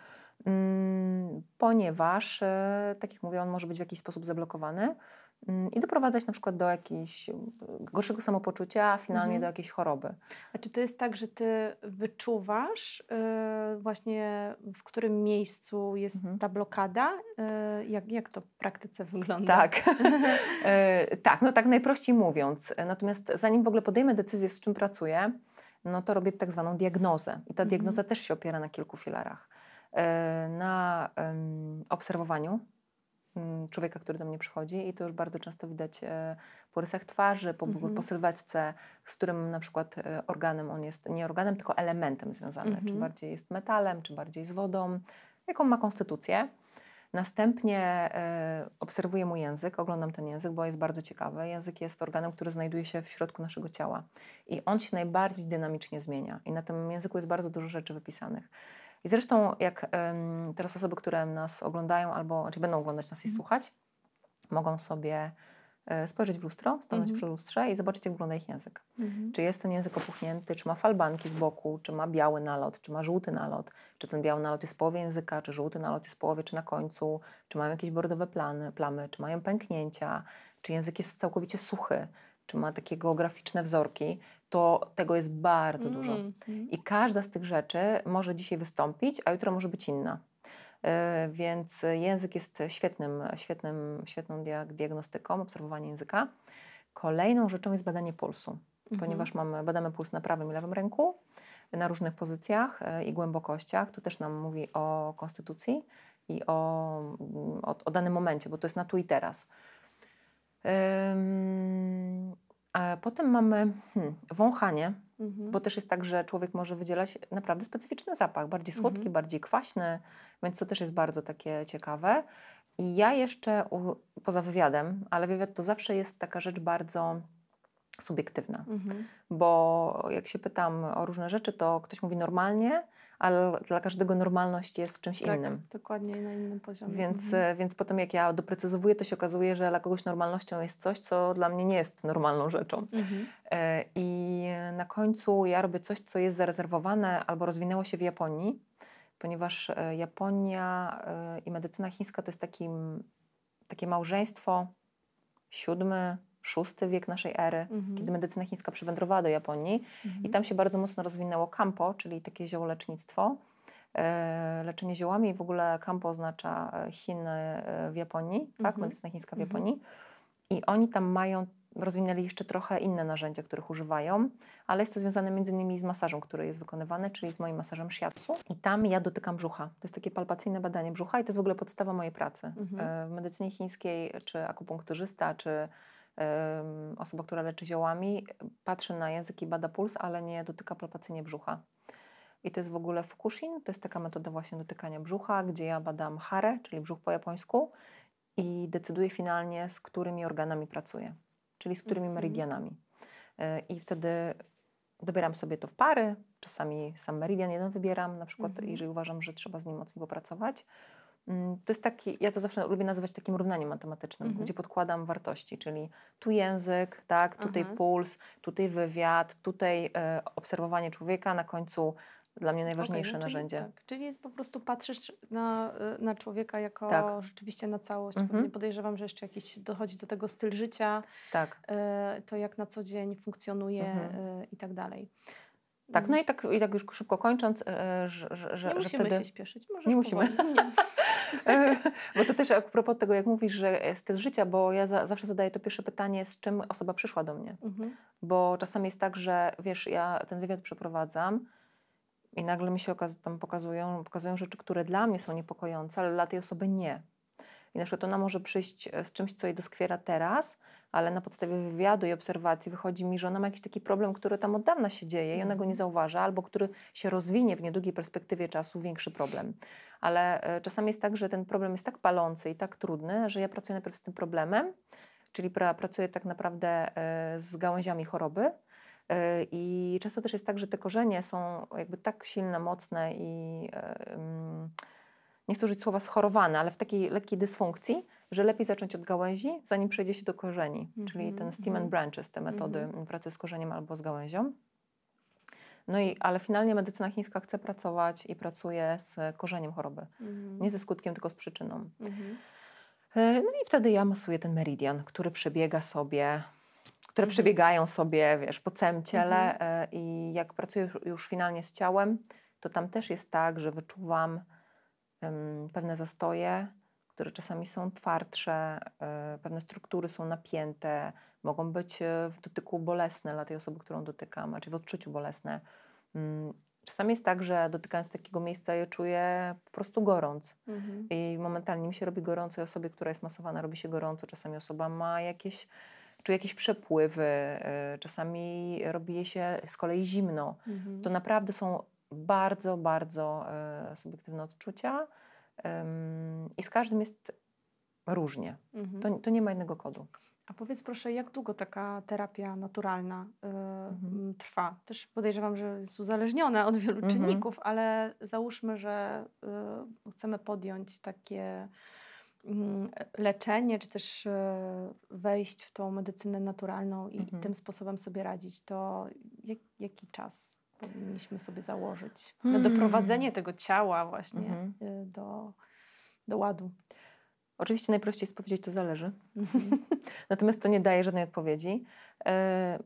Mm, ponieważ, e, tak jak mówię, on może być w jakiś sposób zablokowany mm, i doprowadzać na przykład do jakiegoś e, gorszego samopoczucia, a finalnie mhm. do jakiejś choroby. A czy to jest tak, że ty wyczuwasz yy, właśnie w którym miejscu jest mhm. ta blokada? Yy, jak, jak to w praktyce wygląda? Tak, yy, tak, no tak najprościej mówiąc. Natomiast zanim w ogóle podejmę decyzję, z czym pracuję, no to robię tak zwaną diagnozę. I ta diagnoza mhm. też się opiera na kilku filarach. E, na obserwowaniu mm, człowieka, który do mnie przychodzi i to już bardzo często widać e, po rysach twarzy, po, mhm. po sylwetce, z którym na przykład e, organem on jest, nie organem, tylko elementem związany, czy mhm. bardziej jest metalem, czy bardziej z wodą, jaką ma konstytucję. Następnie obserwuję mu język, oglądam ten język, bo jest bardzo ciekawy. Język jest organem, który znajduje się w środku naszego ciała i on się najbardziej dynamicznie zmienia. I na tym języku jest bardzo dużo rzeczy wypisanych. I zresztą, jak um, teraz osoby, które nas oglądają albo czy będą oglądać nas i mhm. słuchać, mogą sobie e, spojrzeć w lustro, stanąć mm-hmm. przy lustrze i zobaczyć, jak wygląda ich język. Mm-hmm. Czy jest ten język opuchnięty, czy ma falbanki z boku, czy ma biały nalot, czy ma żółty nalot, czy ten biały nalot jest w połowie języka, czy żółty nalot jest w połowie, czy na końcu, czy mają jakieś bordowe plany, plamy, czy mają pęknięcia, czy język jest całkowicie suchy, czy ma takie geograficzne wzorki, to tego jest bardzo mm. dużo. Mm. I każda z tych rzeczy może dzisiaj wystąpić, a jutro może być inna. E, więc język jest świetnym, świetnym, świetną diagnostyką, obserwowanie języka. Kolejną rzeczą jest badanie pulsu, mhm. ponieważ mamy, badamy puls na prawym i lewym ręku, na różnych pozycjach e, i głębokościach. To też nam mówi o konstytucji i o, o, o danym momencie, bo to jest na tu i teraz. A potem mamy hmm, wąchanie, mhm. bo też jest tak, że człowiek może wydzielać naprawdę specyficzny zapach, bardziej słodki, mhm. bardziej kwaśny, więc to też jest bardzo takie ciekawe. I ja jeszcze u, poza wywiadem, ale wywiad to zawsze jest taka rzecz bardzo subiektywna. Mhm. Bo jak się pytam o różne rzeczy, to ktoś mówi normalnie, ale dla każdego normalność jest czymś tak, innym. Dokładnie na innym poziomie. Więc, mhm. E, więc potem jak ja doprecyzowuję, to się okazuje, że dla kogoś normalnością jest coś, co dla mnie nie jest normalną rzeczą. Mhm. E, I na końcu ja robię coś, co jest zarezerwowane albo rozwinęło się w Japonii, ponieważ e, Japonia i medycyna chińska to jest takim, takie małżeństwo siódmy, VI wiek naszej ery, mhm. kiedy medycyna chińska przywędrowała do Japonii mhm. i tam się bardzo mocno rozwinęło kampo, czyli takie ziołolecznictwo, e, leczenie ziołami. W ogóle kampo oznacza e, Chiny e, w Japonii, tak? mhm. tak, medycyna chińska w mhm. Japonii. I oni tam mają rozwinęli jeszcze trochę inne narzędzia, których używają, ale jest to związane między innymi z masażem, który jest wykonywany, czyli z moim masażem shiatsu. I tam ja dotykam brzucha. To jest takie palpacyjne badanie brzucha i to jest w ogóle podstawa mojej pracy. Mhm. W medycynie chińskiej, czy akupunkturzysta, czy osoba, która leczy ziołami, patrzy na język i bada puls, ale nie dotyka palpacyjnie brzucha. I to jest w ogóle Fukushin, to jest taka metoda właśnie dotykania brzucha, gdzie ja badam harę, czyli brzuch po japońsku i decyduję finalnie, z którymi organami pracuję, czyli z którymi mhm. meridianami. E, I wtedy dobieram sobie to w pary, czasami sam meridian jeden wybieram, na przykład mhm. jeżeli uważam, że trzeba z nim mocniej popracować. pracować Mm, to jest taki, ja to zawsze lubię nazywać takim równaniem matematycznym, mhm. gdzie podkładam wartości, czyli tu język, tak, tutaj mhm. puls, tutaj wywiad, tutaj e, obserwowanie człowieka, na końcu dla mnie najważniejsze okay, no, narzędzie. Czyli, tak. czyli jest po prostu patrzysz na, e, na człowieka jako tak. rzeczywiście na całość. Mhm. Podejrzewam, że jeszcze jakiś dochodzi do tego styl życia, tak. E, to jak na co dzień funkcjonuje mhm. i tak dalej. Tak, no mm. i tak, i tak już szybko kończąc, że, że, że, nie musimy wtedy... się spieszyć, może nie musimy. E, bo to też a propos tego, jak mówisz, że e, styl życia, bo ja za, zawsze zadaję to pierwsze pytanie, z czym osoba przyszła do mnie. Mhm. Bo czasami jest tak, że wiesz, ja ten wywiad przeprowadzam i nagle mi się tam pokazują, pokazują rzeczy, które dla mnie są niepokojące, ale dla tej osoby nie. I na przykład ona może przyjść e, z czymś, co jej doskwiera teraz, ale na podstawie wywiadu i obserwacji wychodzi mi, że ona ma jakiś taki problem, który tam od dawna się dzieje i ona go nie mhm. zauważa, albo który się rozwinie w niedługiej perspektywie czasu, większy problem. Ale e, czasami jest tak, że ten problem jest tak palący i tak trudny, że ja pracuję najpierw z tym problemem, czyli pracuję tak naprawdę e, z gałęziami choroby. I często też jest tak, że te korzenie są jakby tak silne, mocne i mm, nie chcę użyć słowa schorowane, ale w takiej lekkiej dysfunkcji, że lepiej zacząć od gałęzi, zanim przejdzie się do korzeni, mm -hmm. czyli mhm, ten steam and mhm. branches, te metody mm -hmm. pracy z korzeniem albo z gałęzią. No i, ale finalnie medycyna chińska chce pracować i pracuje z korzeniem choroby. Mm -hmm. Nie ze skutkiem, tylko z przyczyną. Mhm. E, no i wtedy ja masuję ten meridian, który przebiega sobie, które przebiegają sobie, wiesz, po całym ciele e, i jak pracuję już, już finalnie z ciałem, to tam też jest tak, że wyczuwam pewne zastoje, które czasami są twardsze, e, pewne struktury są napięte, mogą być e, w dotyku bolesne dla tej osoby, którą dotykam, czy w odczuciu bolesne. Mm, czasami jest tak, że dotykając takiego miejsca, ja czuję po prostu gorąc. Mhm. I momentalnie mi się robi gorąco, i osobie, która jest masowana, robi się gorąco. Czasami osoba ma jakieś, czuje jakieś przepływy, e, czasami robi jej się z kolei zimno. Mhm. To naprawdę są bardzo, bardzo e, subiektywne odczucia i z każdym jest różnie. Mhm. To, to nie ma jednego kodu. A powiedz proszę, jak długo taka terapia naturalna y, mhm. trwa? Też podejrzewam, że jest uzależniona od wielu mhm. czynników, ale załóżmy, że y, chcemy podjąć takie y, leczenie, czy też wejść w tą medycynę naturalną i, mhm. i tym sposobem sobie radzić, to jak, jaki czas powinniśmy sobie założyć na hmm. doprowadzenie tego ciała właśnie -hmm. do, do ładu? Oczywiście najprościej jest powiedzieć, to zależy. Mhm. Natomiast to nie daje żadnej odpowiedzi. E,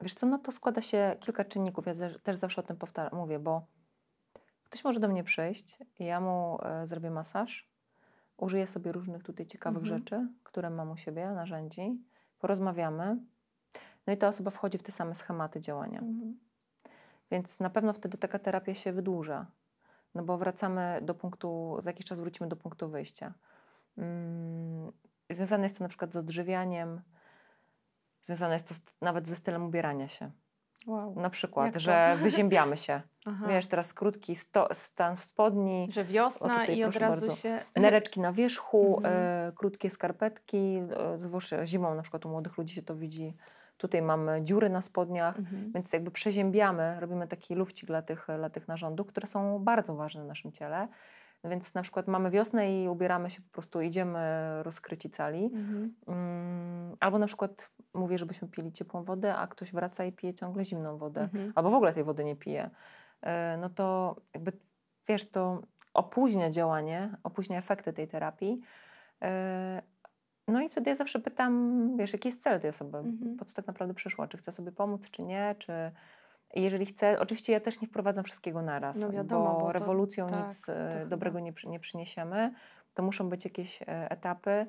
wiesz co, na no to składa się kilka czynników. Ja też zawsze o tym powtarzam, mówię, bo ktoś może do mnie przyjść, ja mu e, zrobię masaż, użyję sobie różnych tutaj ciekawych mhm. rzeczy, które mam u siebie, narzędzi, porozmawiamy. No i ta osoba wchodzi w te same schematy działania. Mhm. Więc na pewno wtedy taka terapia się wydłuża, no bo wracamy do punktu, za jakiś czas wrócimy do punktu wyjścia. Mm, związane jest to na przykład z odżywianiem, związane jest to nawet ze stylem ubierania się. Wow. Na przykład, że wyziębiamy się. Aha. Wiesz, teraz krótki sto, stan spodni. Że wiosna tutaj, i od razu bardzo. się... Nereczki na wierzchu, mhm. y, krótkie skarpetki, e, zwłaszcza zimą na przykład u młodych ludzi się to widzi tutaj mamy dziury na spodniach, mhm. więc jakby przeziębiamy, robimy taki lufcik dla tych, dla tych narządów, które są bardzo ważne w naszym ciele. No więc na przykład mamy wiosnę i ubieramy się po prostu, idziemy rozkryci cali. Mhm. Mm, albo na przykład mówię, żebyśmy pili ciepłą wodę, a ktoś wraca i pije ciągle zimną wodę. Mhm. Albo w ogóle tej wody nie pije. E, no to jakby, wiesz, to opóźnia działanie, opóźnia efekty tej terapii. E, no i wtedy ja zawsze pytam, wiesz, jaki jest cel tej osoby, mhm. po co tak naprawdę przyszła, czy chce sobie pomóc, czy nie, czy jeżeli chce, oczywiście ja też nie wprowadzam wszystkiego naraz, no wiadomo, bo, bo rewolucją tak, nic e, dobrego nie, nie przyniesiemy, to muszą być jakieś e, etapy.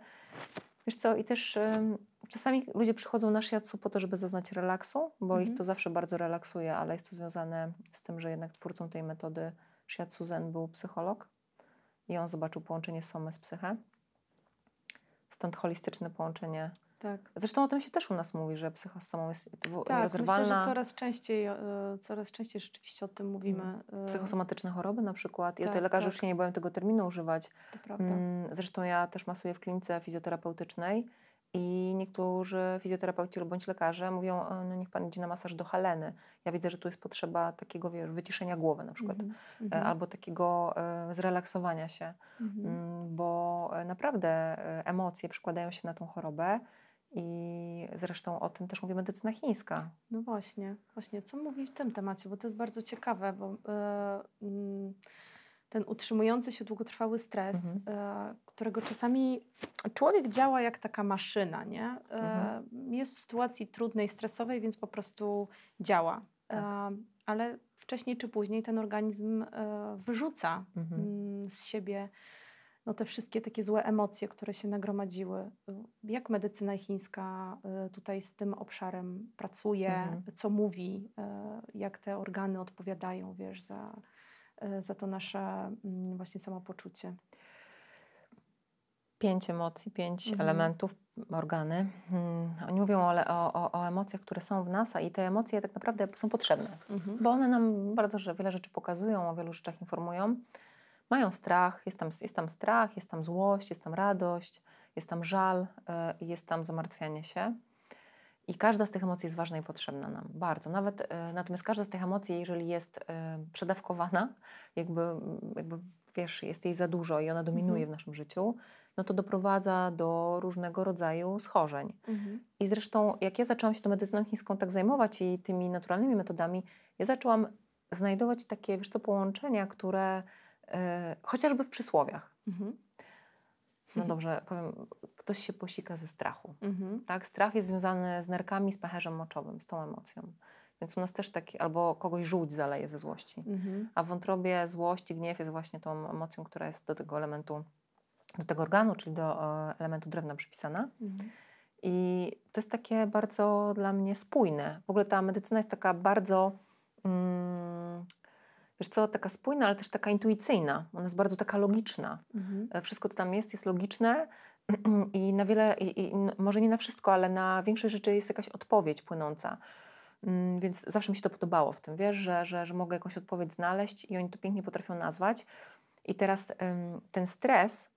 Wiesz co, i też e, czasami ludzie przychodzą na shiatsu po to, żeby zaznać relaksu, bo mhm. ich to zawsze bardzo relaksuje, ale jest to związane z tym, że jednak twórcą tej metody shiatsu zen był psycholog i on zobaczył połączenie somy z psychę. Stąd holistyczne połączenie. Tak. Zresztą o tym się też u nas mówi, że psycha z samą jest tak, rozerwalna. Myślę, że coraz częściej, e, coraz częściej rzeczywiście o tym mówimy. Mm. E. Psychosomatyczne choroby na przykład. Ja tak, tutaj lekarzy tak. już się nie bałem tego terminu używać. To prawda. Mm, zresztą ja też masuję w klinice fizjoterapeutycznej. I niektórzy fizjoterapeuci bądź lekarze mówią, e, no niech pan idzie na masaż do haleny. Ja widzę, że tu jest potrzeba takiego wiesz, wyciszenia głowy na przykład, mm-hmm. albo takiego e, zrelaksowania się, mm-hmm. bo naprawdę emocje przekładają się na tą chorobę. I zresztą o tym też mówi medycyna chińska. No właśnie, właśnie. Co mówi w tym temacie? Bo to jest bardzo ciekawe, bo. Yy, yy ten utrzymujący się długotrwały stres, mhm. E, którego czasami człowiek działa jak taka maszyna, nie? E, mhm. Jest w sytuacji trudnej, stresowej, więc po prostu działa. E, tak. Ale wcześniej czy później ten organizm wyrzuca mhm. Mm, z siebie no te wszystkie takie złe emocje, które się nagromadziły. Jak medycyna chińska tutaj z tym obszarem pracuje, mhm. co mówi, jak te organy odpowiadają, wiesz, za E, za to nasze mm, właśnie samopoczucie. Pięć emocji, pięć mhm. elementów, organy. Hmm, oni mówią o, o, o, emocjach, które są w nas, a i te emocje tak naprawdę są potrzebne, mhm. bo one nam bardzo wiele rzeczy pokazują, o wielu rzeczach informują. Mają strach, jest tam, jest tam strach, jest tam złość, jest tam radość, jest tam żal, y, jest tam zamartwianie się. I każda z tych emocji jest ważna i potrzebna nam bardzo. Nawet, e, natomiast każda z tych emocji, jeżeli jest e, przedawkowana, jakby, jakby wiesz, jest jej za dużo i ona dominuje mhm. w naszym życiu, no to doprowadza do różnego rodzaju schorzeń. Mhm. I zresztą, jak ja zaczęłam się tą medycyną chińską tak zajmować i tymi naturalnymi metodami, ja zaczęłam znajdować takie, wiesz co, połączenia, które e, chociażby w przysłowiach. Mhm no dobrze powiem, ktoś się posika ze strachu. Mhm. Tak? Strach jest związany z nerkami, z pęcherzem moczowym, z tą emocją. Więc u nas też taki, albo kogoś żółć zaleje ze złości. Mhm. A w wątrobie złość i gniew jest właśnie tą emocją, która jest do tego elementu, do tego organu, czyli do e, elementu drewna przypisana. Mhm. I to jest takie bardzo dla mnie spójne. W ogóle ta medycyna jest taka bardzo... Mm, wiesz co, taka spójna, ale też taka intuicyjna. Ona jest bardzo taka logiczna. Mhm. E, wszystko, co tam jest, jest logiczne i na wiele, i, i, może nie na wszystko, ale na większe rzeczy jest jakaś odpowiedź płynąca. Mm, więc zawsze mi się to podobało w tym, wiesz, że, że, że mogę jakąś odpowiedź znaleźć i oni to pięknie potrafią nazwać. I teraz ten stres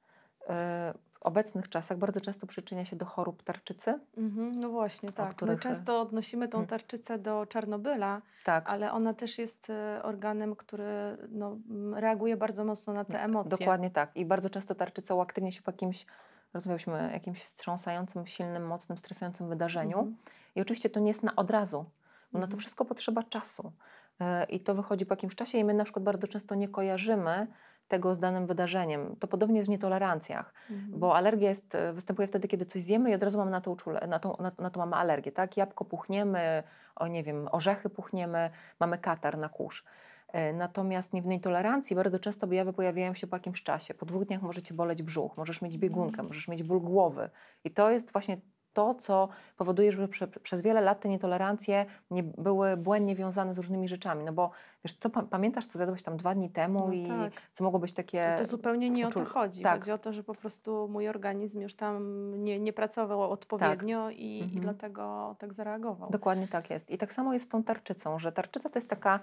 e, obecnych czasach bardzo często przyczynia się do chorób tarczycy. Mm-hmm, no właśnie, tak. Których... My e, często odnosimy tą mm. tarczycę do Czarnobyla, tak. ale ona też jest e, organem, który no, reaguje bardzo mocno na te tak, emocje. Dokładnie tak. I bardzo często tarczyca uaktywnia się po jakimś rozmawialiśmy jakimś wstrząsającym, silnym, mocnym, stresującym wydarzeniu. Mhm. I oczywiście to nie jest na od razu, bo to mhm. wszystko potrzeba czasu. E, I to wychodzi po jakimś czasie i my na przykład bardzo często nie kojarzymy, tego z danym wydarzeniem. To podobnie jest w nietolerancjach, mhm. bo alergia jest, e, występuje wtedy, kiedy coś zjemy i od razu mam na to, uczule, na to, na, na to mamy alergię. Tak? Jabłko puchniemy, o, nie wiem, orzechy puchniemy, mamy katar na kurz. E, natomiast w nietolerancji bardzo często objawy pojawiają się po jakimś czasie. Po dwóch dniach może cię boleć brzuch, możesz mieć biegunkę, mhm. możesz mieć ból głowy. I to jest właśnie to, co powoduje, że prze, przez wiele lat te nietolerancje nie były błędnie wiązane z różnymi rzeczami. No bo wiesz, co pamiętasz, co zjadłeś tam dwa dni temu no i tak. co mogło być takie. To, to zupełnie nie uczu... o to chodzi. Tak. Chodzi o to, że po prostu mój organizm już tam nie, nie pracował odpowiednio tak. i, mhm. i dlatego tak zareagował. Dokładnie tak jest. I tak samo jest z tą tarczycą, że tarczyca to jest taka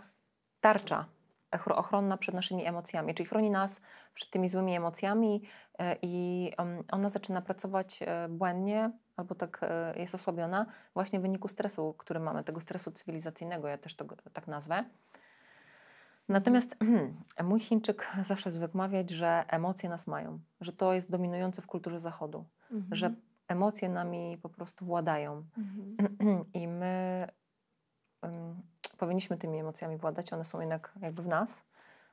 tarcza ochronna przed naszymi emocjami, czyli chroni nas przed tymi złymi emocjami e, i ona zaczyna pracować e, błędnie albo tak e, jest osłabiona właśnie w wyniku stresu, który mamy, tego stresu cywilizacyjnego, ja też to tak nazwę. Natomiast mój Chińczyk zawsze zwykł mawiać, że emocje nas mają, że to jest dominujące w kulturze Zachodu, mhm. że emocje nami po prostu władają. Mhm. I my powinniśmy tymi emocjami władać, one są jednak jakby w nas,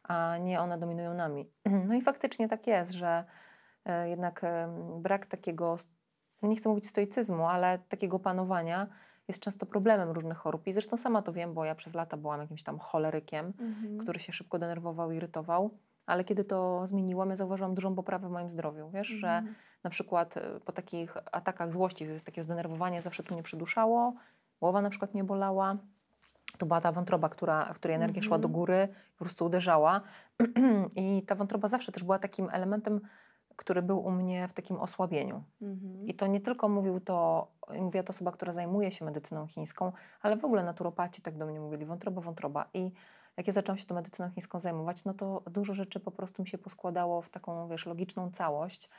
a nie one dominują nami. No i faktycznie tak jest, że e, jednak brak takiego, nie chcę mówić stoicyzmu, ale takiego panowania jest często problemem różnych chorób. I zresztą sama to wiem, bo ja przez lata byłam jakimś tam cholerykiem, mhm. który się szybko denerwował, irytował. Ale kiedy to zmieniłam, ja zauważyłam dużą poprawę w moim zdrowiu. Wiesz, mhm. że na przykład e, po takich atakach złości, takiego zdenerwowania zawsze tu mnie przyduszało, głowa na przykład nie bolała, to była ta wątroba, która, w której energia szła do mhm. góry, po prostu uderzała. I ta wątroba zawsze też była takim elementem, który był u mnie w takim osłabieniu. Mhm. I to nie tylko mówił to, mówiła to osoba, która zajmuje się medycyną chińską, ale w ogóle naturopaci tak do mnie mówili, wątroba, wątroba. I jak ja zaczęłam się tą medycyną chińską zajmować, no to dużo rzeczy po prostu mi się poskładało w taką, wiesz, logiczną całość.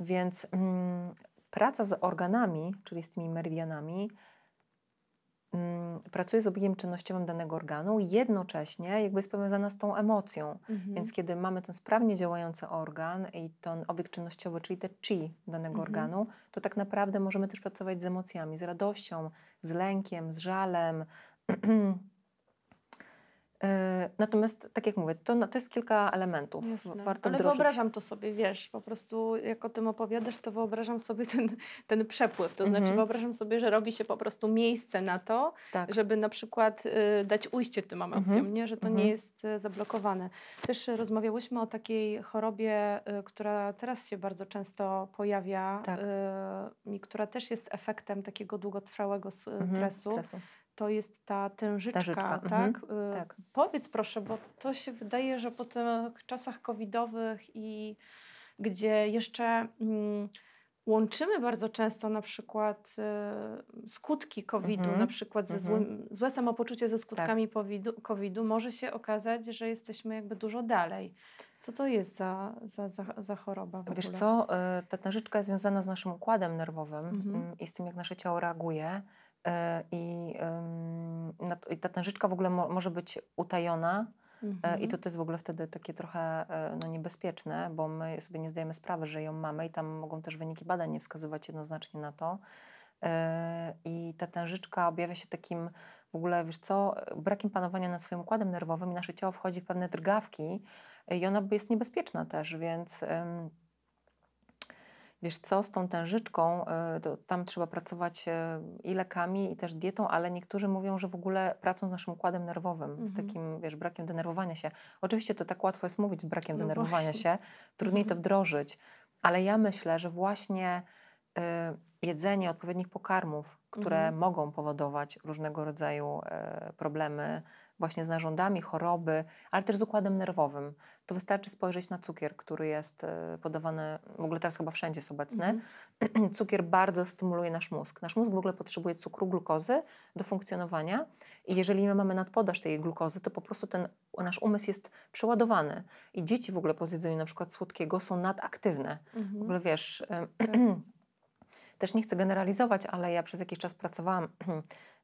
Więc mm, praca z organami, czyli z tymi meridianami, Mm, pracuje z obiegiem czynnościowym danego organu, jednocześnie jakby jest powiązana z tą emocją. Mhm. Więc kiedy mamy ten sprawnie działający organ i ten obieg czynnościowy, czyli te chi danego mhm. organu, to tak naprawdę możemy też pracować z emocjami, z radością, z lękiem, z żalem. Yy, natomiast, tak jak mówię, to, to jest kilka elementów. Jasne. Warto Ale wdrożyć. wyobrażam to sobie, wiesz, po prostu jak o tym opowiadasz, to wyobrażam sobie ten, ten przepływ. To znaczy, mhm. wyobrażam sobie, że robi się po prostu miejsce na to, tak. żeby na przykład y, dać ujście tym mhm. emocjom, mm nie? że to nie mhm. jest y, zablokowane. Też rozmawiałyśmy o takiej chorobie, y, która teraz się bardzo często pojawia tak. Y, i która też jest efektem takiego długotrwałego stresu. stresu to jest ta tężyczka, tak? Mhm, y, tak. Powiedz proszę, bo to się wydaje, że po tych czasach covidowych i gdzie jeszcze mm, łączymy bardzo często na przykład y, skutki COVID-u, mhm, na przykład ze mhm. złym, mm złe samopoczucie ze skutkami tak. COVID-u, może się okazać, że jesteśmy jakby dużo dalej. Co to jest za, za, za, za choroba? Wiesz co, y, ta tężyczka jest związana z naszym układem nerwowym -hmm. i z tym, jak nasze ciało reaguje E, i, ta tężyczka w ogóle mo, może być utajona. E, mhm. I to, to jest w ogóle wtedy takie trochę e, no, niebezpieczne, bo my sobie nie zdajemy sprawy, że ją mamy i tam mogą też wyniki badań nie wskazywać jednoznacznie na to. I ta tężyczka objawia się takim w ogóle, wiesz co, brakiem panowania nad swoim układem nerwowym i nasze ciało wchodzi w pewne drgawki i ona jest niebezpieczna też, więc wiesz co, z tą tężyczką, e, tam trzeba pracować e, i lekami, i też dietą, ale niektórzy mówią, że w ogóle pracą z naszym układem nerwowym, mhm. z takim, wiesz, brakiem denerwowania się. Oczywiście to tak łatwo jest mówić z brakiem no denerwowania właśnie. się, trudniej mhm. to wdrożyć, ale ja myślę, że właśnie y, jedzenie odpowiednich pokarmów, które mhm. mogą powodować różnego rodzaju y, problemy właśnie z narządami, choroby, ale też z układem nerwowym. To wystarczy spojrzeć na cukier, który jest e, podawany, w ogóle teraz chyba wszędzie jest obecny. Mhm. Cukier bardzo stymuluje nasz mózg. Nasz mózg w ogóle potrzebuje cukru, glukozy do funkcjonowania i jeżeli my mamy nadpodaż tej glukozy, to po prostu ten nasz umysł jest przeładowany. I dzieci w ogóle po zjedzeniu na przykład słodkiego są nadaktywne. Mm W ogóle mhm. wiesz... Tak. też nie chcę generalizować, ale ja przez jakiś czas pracowałam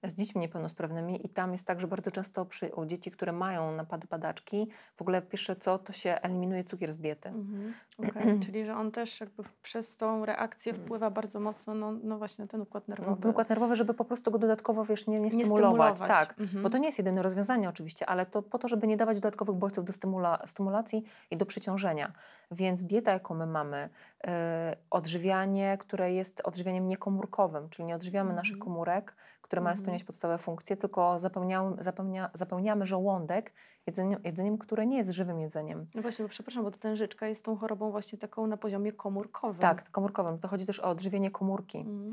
z dziećmi niepełnosprawnymi i tam jest tak, że bardzo często przy, u dzieci, które mają napady padaczki, w ogóle pierwsze co, to się eliminuje cukier z diety. Mhm. Okay. Czyli, że on też jakby przez tą reakcję mm. wpływa bardzo mocno no, no właśnie ten układ nerwowy. Mm, układ nerwowy, żeby po prostu go dodatkowo wiesz, nie, nie, stymulować. Nie stymulować. Tak, mhm. bo to nie jest jedyne rozwiązanie oczywiście, ale to po to, żeby nie dawać dodatkowych bodźców do stymula, stymulacji i do przyciążenia. Więc dieta, jaką my mamy, yy, odżywianie, które jest odżywianiem niekomórkowym, czyli nie odżywiamy mhm. naszych komórek, które mają mhm. spełniać podstawowe funkcje, tylko zapełnia, zapełniamy żołądek jedzeniem, jedzeniem, które nie jest żywym jedzeniem. No właśnie, bo przepraszam, bo tężyczka jest tą chorobą właśnie taką na poziomie komórkowym. Tak, komórkowym. To chodzi też o odżywienie komórki. Mm.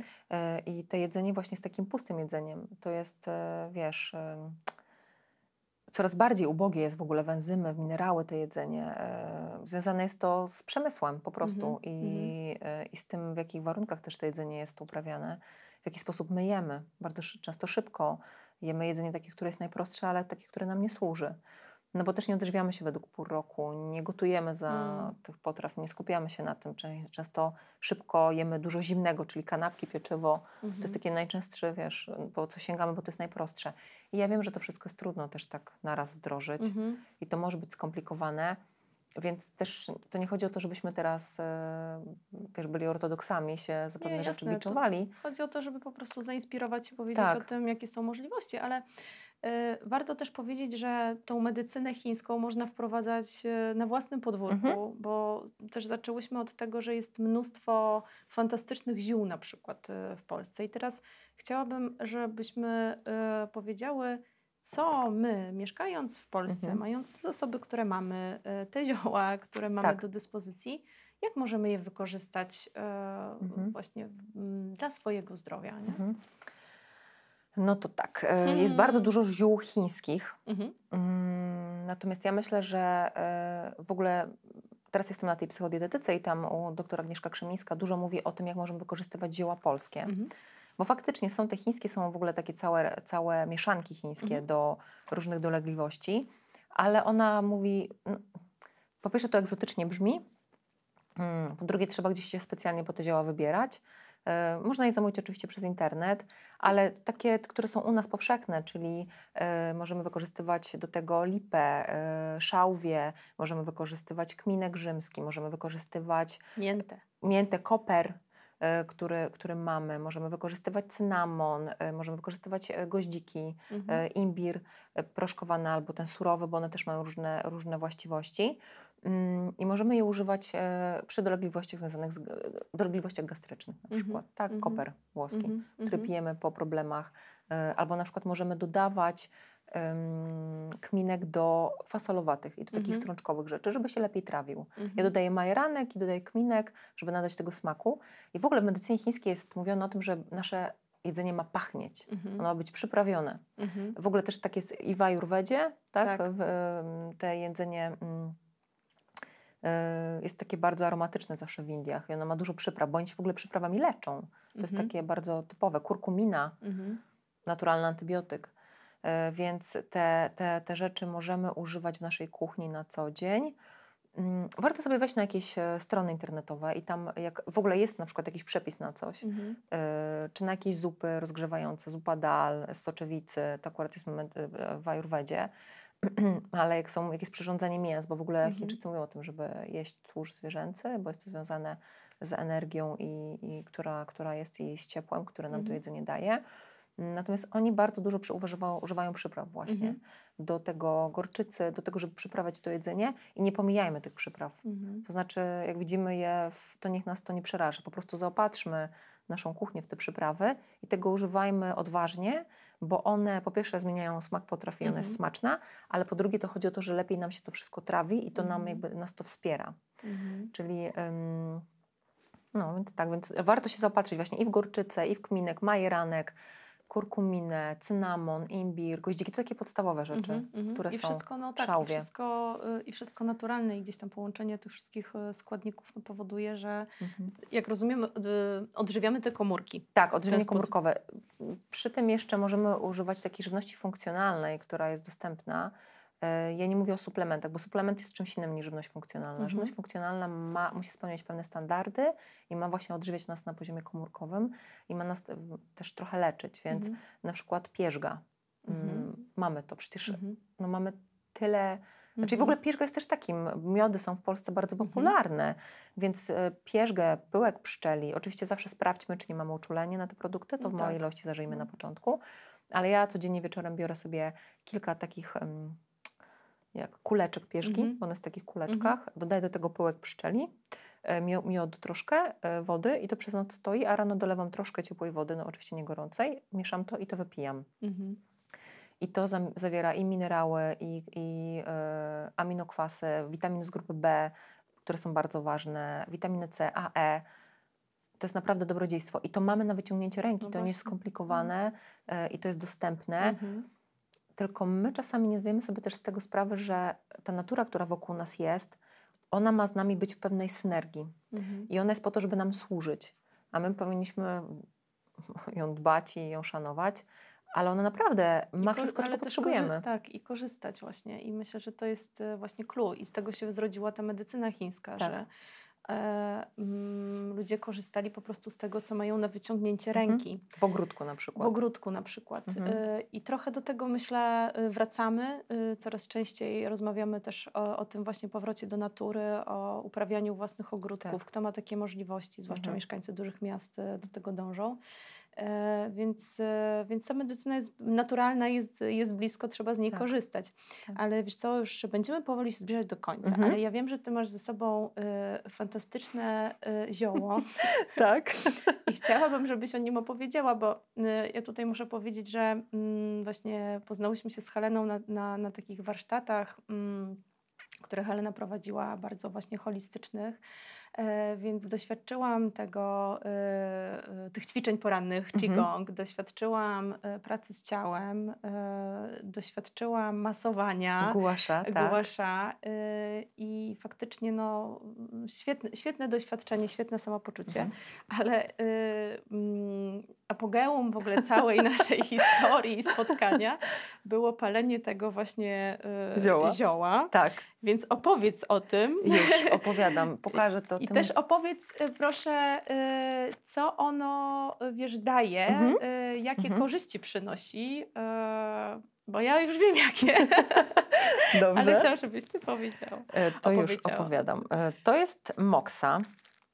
I to jedzenie właśnie jest takim pustym jedzeniem. To jest, e, wiesz e, coraz bardziej ubogie jest w ogóle w enzymy, w minerały to jedzenie. Związane jest to z przemysłem po prostu mm -hmm. i, mm -hmm. i z tym, w jakich warunkach też to jedzenie jest uprawiane w jaki sposób my jemy. Bardzo często szybko jemy jedzenie takie, które jest najprostsze, ale takie, które nam nie służy. No bo też nie odżywiamy się według pół roku, nie gotujemy za mm. tych potraw, nie skupiamy się na tym. Często szybko jemy dużo zimnego, czyli kanapki, pieczywo. Mm -hmm. To jest mhm. takie najczęstsze, wiesz, po co sięgamy, bo to jest najprostsze. I ja wiem, że to wszystko jest trudno też tak naraz wdrożyć mm -hmm. i to może być skomplikowane, więc też to nie chodzi o to, żebyśmy teraz e, wiesz, byli ortodoksami, się za pewne nie, rzeczy jasne. biczowali. chodzi o to, żeby po prostu zainspirować i powiedzieć tak. o tym, jakie są możliwości, ale e, Warto też powiedzieć, że tą medycynę chińską można wprowadzać e, na własnym podwórku, mhm. bo też zaczęłyśmy od tego, że jest mnóstwo fantastycznych ziół na przykład w Polsce. I teraz chciałabym, żebyśmy powiedziały, co my, mieszkając w Polsce, mhm. mając te zasoby, które mamy, e, te zioła, które mamy tak. do dyspozycji, jak możemy je wykorzystać e, mhm. właśnie m, dla swojego zdrowia? Nie? Mhm. No to tak. E, mhm. Jest bardzo dużo ziół chińskich. Mhm. Mm, natomiast ja myślę, że e, w ogóle teraz jestem na tej psychodietetyce i tam u doktora Agnieszka Krzemińska dużo mówi o tym, jak możemy wykorzystywać zioła polskie. Mhm. Bo faktycznie są te chińskie, są w ogóle takie całe, całe mieszanki chińskie mhm. do różnych dolegliwości, ale ona mówi, no, po pierwsze to egzotycznie brzmi, hmm, po drugie trzeba gdzieś się specjalnie po te zioła wybierać. E, można je zamówić oczywiście przez internet, ale takie, które są u nas powszechne, czyli e, możemy wykorzystywać do tego lipę, e, szałwie, możemy wykorzystywać kminek rzymski, możemy wykorzystywać miętę, miętę koper, E, które, który mamy. Możemy wykorzystywać cynamon, e, możemy wykorzystywać e, goździki, mhm. imbir proszkowany albo ten surowy, bo one też mają różne, różne właściwości. Mm, I możemy je używać przy dolegliwościach związanych z dolegliwościach gastrycznych, na mhm. przykład, tak? mhm. tak, koper włoski, który mhm. mhm. pijemy po problemach, albo na przykład możemy dodawać kminek do fasolowatych i do takich mhm. strączkowych rzeczy, żeby się lepiej trawił. Mhm. Ja dodaję majeranek i dodaję kminek, żeby nadać tego smaku. I w ogóle w medycynie chińskiej jest mówione o tym, że nasze jedzenie ma pachnieć, mhm. ono ma być przyprawione. Mhm. W ogóle też tak jest i w ajurwedzie, tak? tak. W, te jedzenie mm, e, jest takie bardzo aromatyczne zawsze w Indiach i ono ma dużo przypraw, bo w ogóle przyprawami leczą. To mhm. jest takie bardzo typowe. Kurkumina, mhm. naturalny antybiotyk. E, więc te, te, te rzeczy możemy używać w naszej kuchni na co dzień. Mm, warto sobie wejść na jakieś e, strony internetowe i tam, jak w ogóle jest na przykład jakiś przepis na coś, mhm. E, czy na jakieś zupy rozgrzewające, zupa dal, soczewicy, to akurat jest moment w Ajurwedzie, ale jak, są, jak jest przyrządzenie mięs, bo w ogóle mhm. Chińczycy mówią o tym, żeby jeść tłuszcz zwierzęcy, bo jest to związane z energią, i, i która, która jest i z ciepłem, które nam mhm. to jedzenie daje Natomiast oni bardzo dużo używają przypraw właśnie mhm. do tego gorczycy, do tego, żeby przyprawiać to jedzenie i nie pomijajmy tych przypraw. Mhm. To znaczy, jak widzimy je, to niech nas to nie przeraża. Po prostu zaopatrzmy naszą kuchnię w te przyprawy i tego używajmy odważnie, bo one po pierwsze zmieniają smak potrafi, mhm. ona jest smaczna, ale po drugie to chodzi o to, że lepiej nam się to wszystko trawi i to nam mhm. jakby nas to wspiera. Czyli... Ym, no, więc tak, więc warto się zaopatrzyć właśnie i w gorczycę, i w kminek, majeranek, kurkuminę, cynamon, imbir, goździki, to takie podstawowe rzeczy, mm -hmm, które I są wszystko, no, tak, I wszystko, y, I wszystko naturalne i gdzieś tam połączenie tych wszystkich y, składników no, powoduje, że mm -hmm. jak rozumiemy, odżywiamy te komórki. Tak, odżywianie komórkowe. Przy tym jeszcze możemy używać takiej żywności funkcjonalnej, która jest dostępna, E, ja nie mówię o suplementach, bo suplement jest czymś innym niż żywność funkcjonalna. Mhm. Żywność funkcjonalna ma, musi spełniać pewne standardy i ma właśnie odżywiać nas na poziomie komórkowym i ma nas też trochę leczyć, więc mhm. na przykład pierzga. Mm, mhm. Mamy to przecież, mhm. no mamy tyle. Znaczy w mhm. ogóle pierzga jest też takim, miody są w Polsce bardzo mhm. popularne, więc e, pierzgę, pyłek pszczeli, oczywiście zawsze sprawdźmy, czy nie mamy uczulenia na te produkty, to w tak. małej ilości zażyjmy na początku, ale ja codziennie wieczorem biorę sobie kilka takich jak kuleczek pieszki, mm -hmm. one z takich mhm. kuleczkach. Mm -hmm. Dodaję do tego pyłek pszczeli, e, miod troszkę e, wody i to przez noc stoi, a rano dolewam troszkę ciepłej wody, no oczywiście nie gorącej, mieszam to i to wypijam. Mm -hmm. I to zawiera i minerały, i, i y, aminokwasy, witaminy z grupy B, które są bardzo ważne, witaminy C, A, E. To jest naprawdę dobrodziejstwo i to mamy na wyciągnięcie ręki, no to nie jest skomplikowane y, i to jest dostępne. Mhm tylko my czasami nie zdajemy sobie też z tego sprawy, że ta natura, która wokół nas jest, ona ma z nami być w pewnej synergii mhm. i ona jest po to, żeby nam służyć, a my powinniśmy ją dbać i ją szanować, ale ona naprawdę ma wszystko, czego potrzebujemy. Tak, i korzystać właśnie. I myślę, że to jest e, właśnie clue i z tego się zrodziła ta medycyna chińska, tak. że E, mm, ludzie korzystali po prostu z tego, co mają na wyciągnięcie mhm. ręki. W ogródku na przykład. W ogródku na przykład. Mhm. E, I trochę do tego myślę e, wracamy. Coraz częściej rozmawiamy też o, o tym właśnie powrocie do natury, o uprawianiu własnych ogródków. Tak. Kto ma takie możliwości, zwłaszcza mhm. mieszkańcy dużych miast do tego dążą. E, więc, e, więc ta medycyna jest naturalna, jest, jest blisko, trzeba z niej tak. korzystać. Tak. Ale wiesz co, już będziemy powoli się zbliżać do końca, mhm. ale ja wiem, że ty masz ze sobą y, fantastyczne y, zioło. tak. I chciałabym, żebyś o nim opowiedziała, bo y, ja tutaj muszę powiedzieć, że mm, właśnie poznałyśmy się z Heleną na, na, na takich warsztatach mm, które Helena prowadziła, bardzo właśnie holistycznych. E, więc doświadczyłam tego, e, e, tych ćwiczeń porannych, mhm. qigong, mhm. doświadczyłam pracy z ciałem, doświadczyłam masowania, głasza, tak. głasza i faktycznie no, świetne, świetne doświadczenie, świetne samopoczucie, mhm. ale mm, apogeum w ogóle całej naszej historii i spotkania było palenie tego właśnie yy, zioła. zioła. Tak. Więc opowiedz o tym. Już opowiadam, pokażę to. I tym. też opowiedz e, proszę, yy, co ono, wiesz, daje, mhm. yy, jakie mhm. korzyści przynosi bo ja już wiem jakie. Dobrze. Ale chciałam, żebyś ty powiedział. To już opowiadam. To jest moksa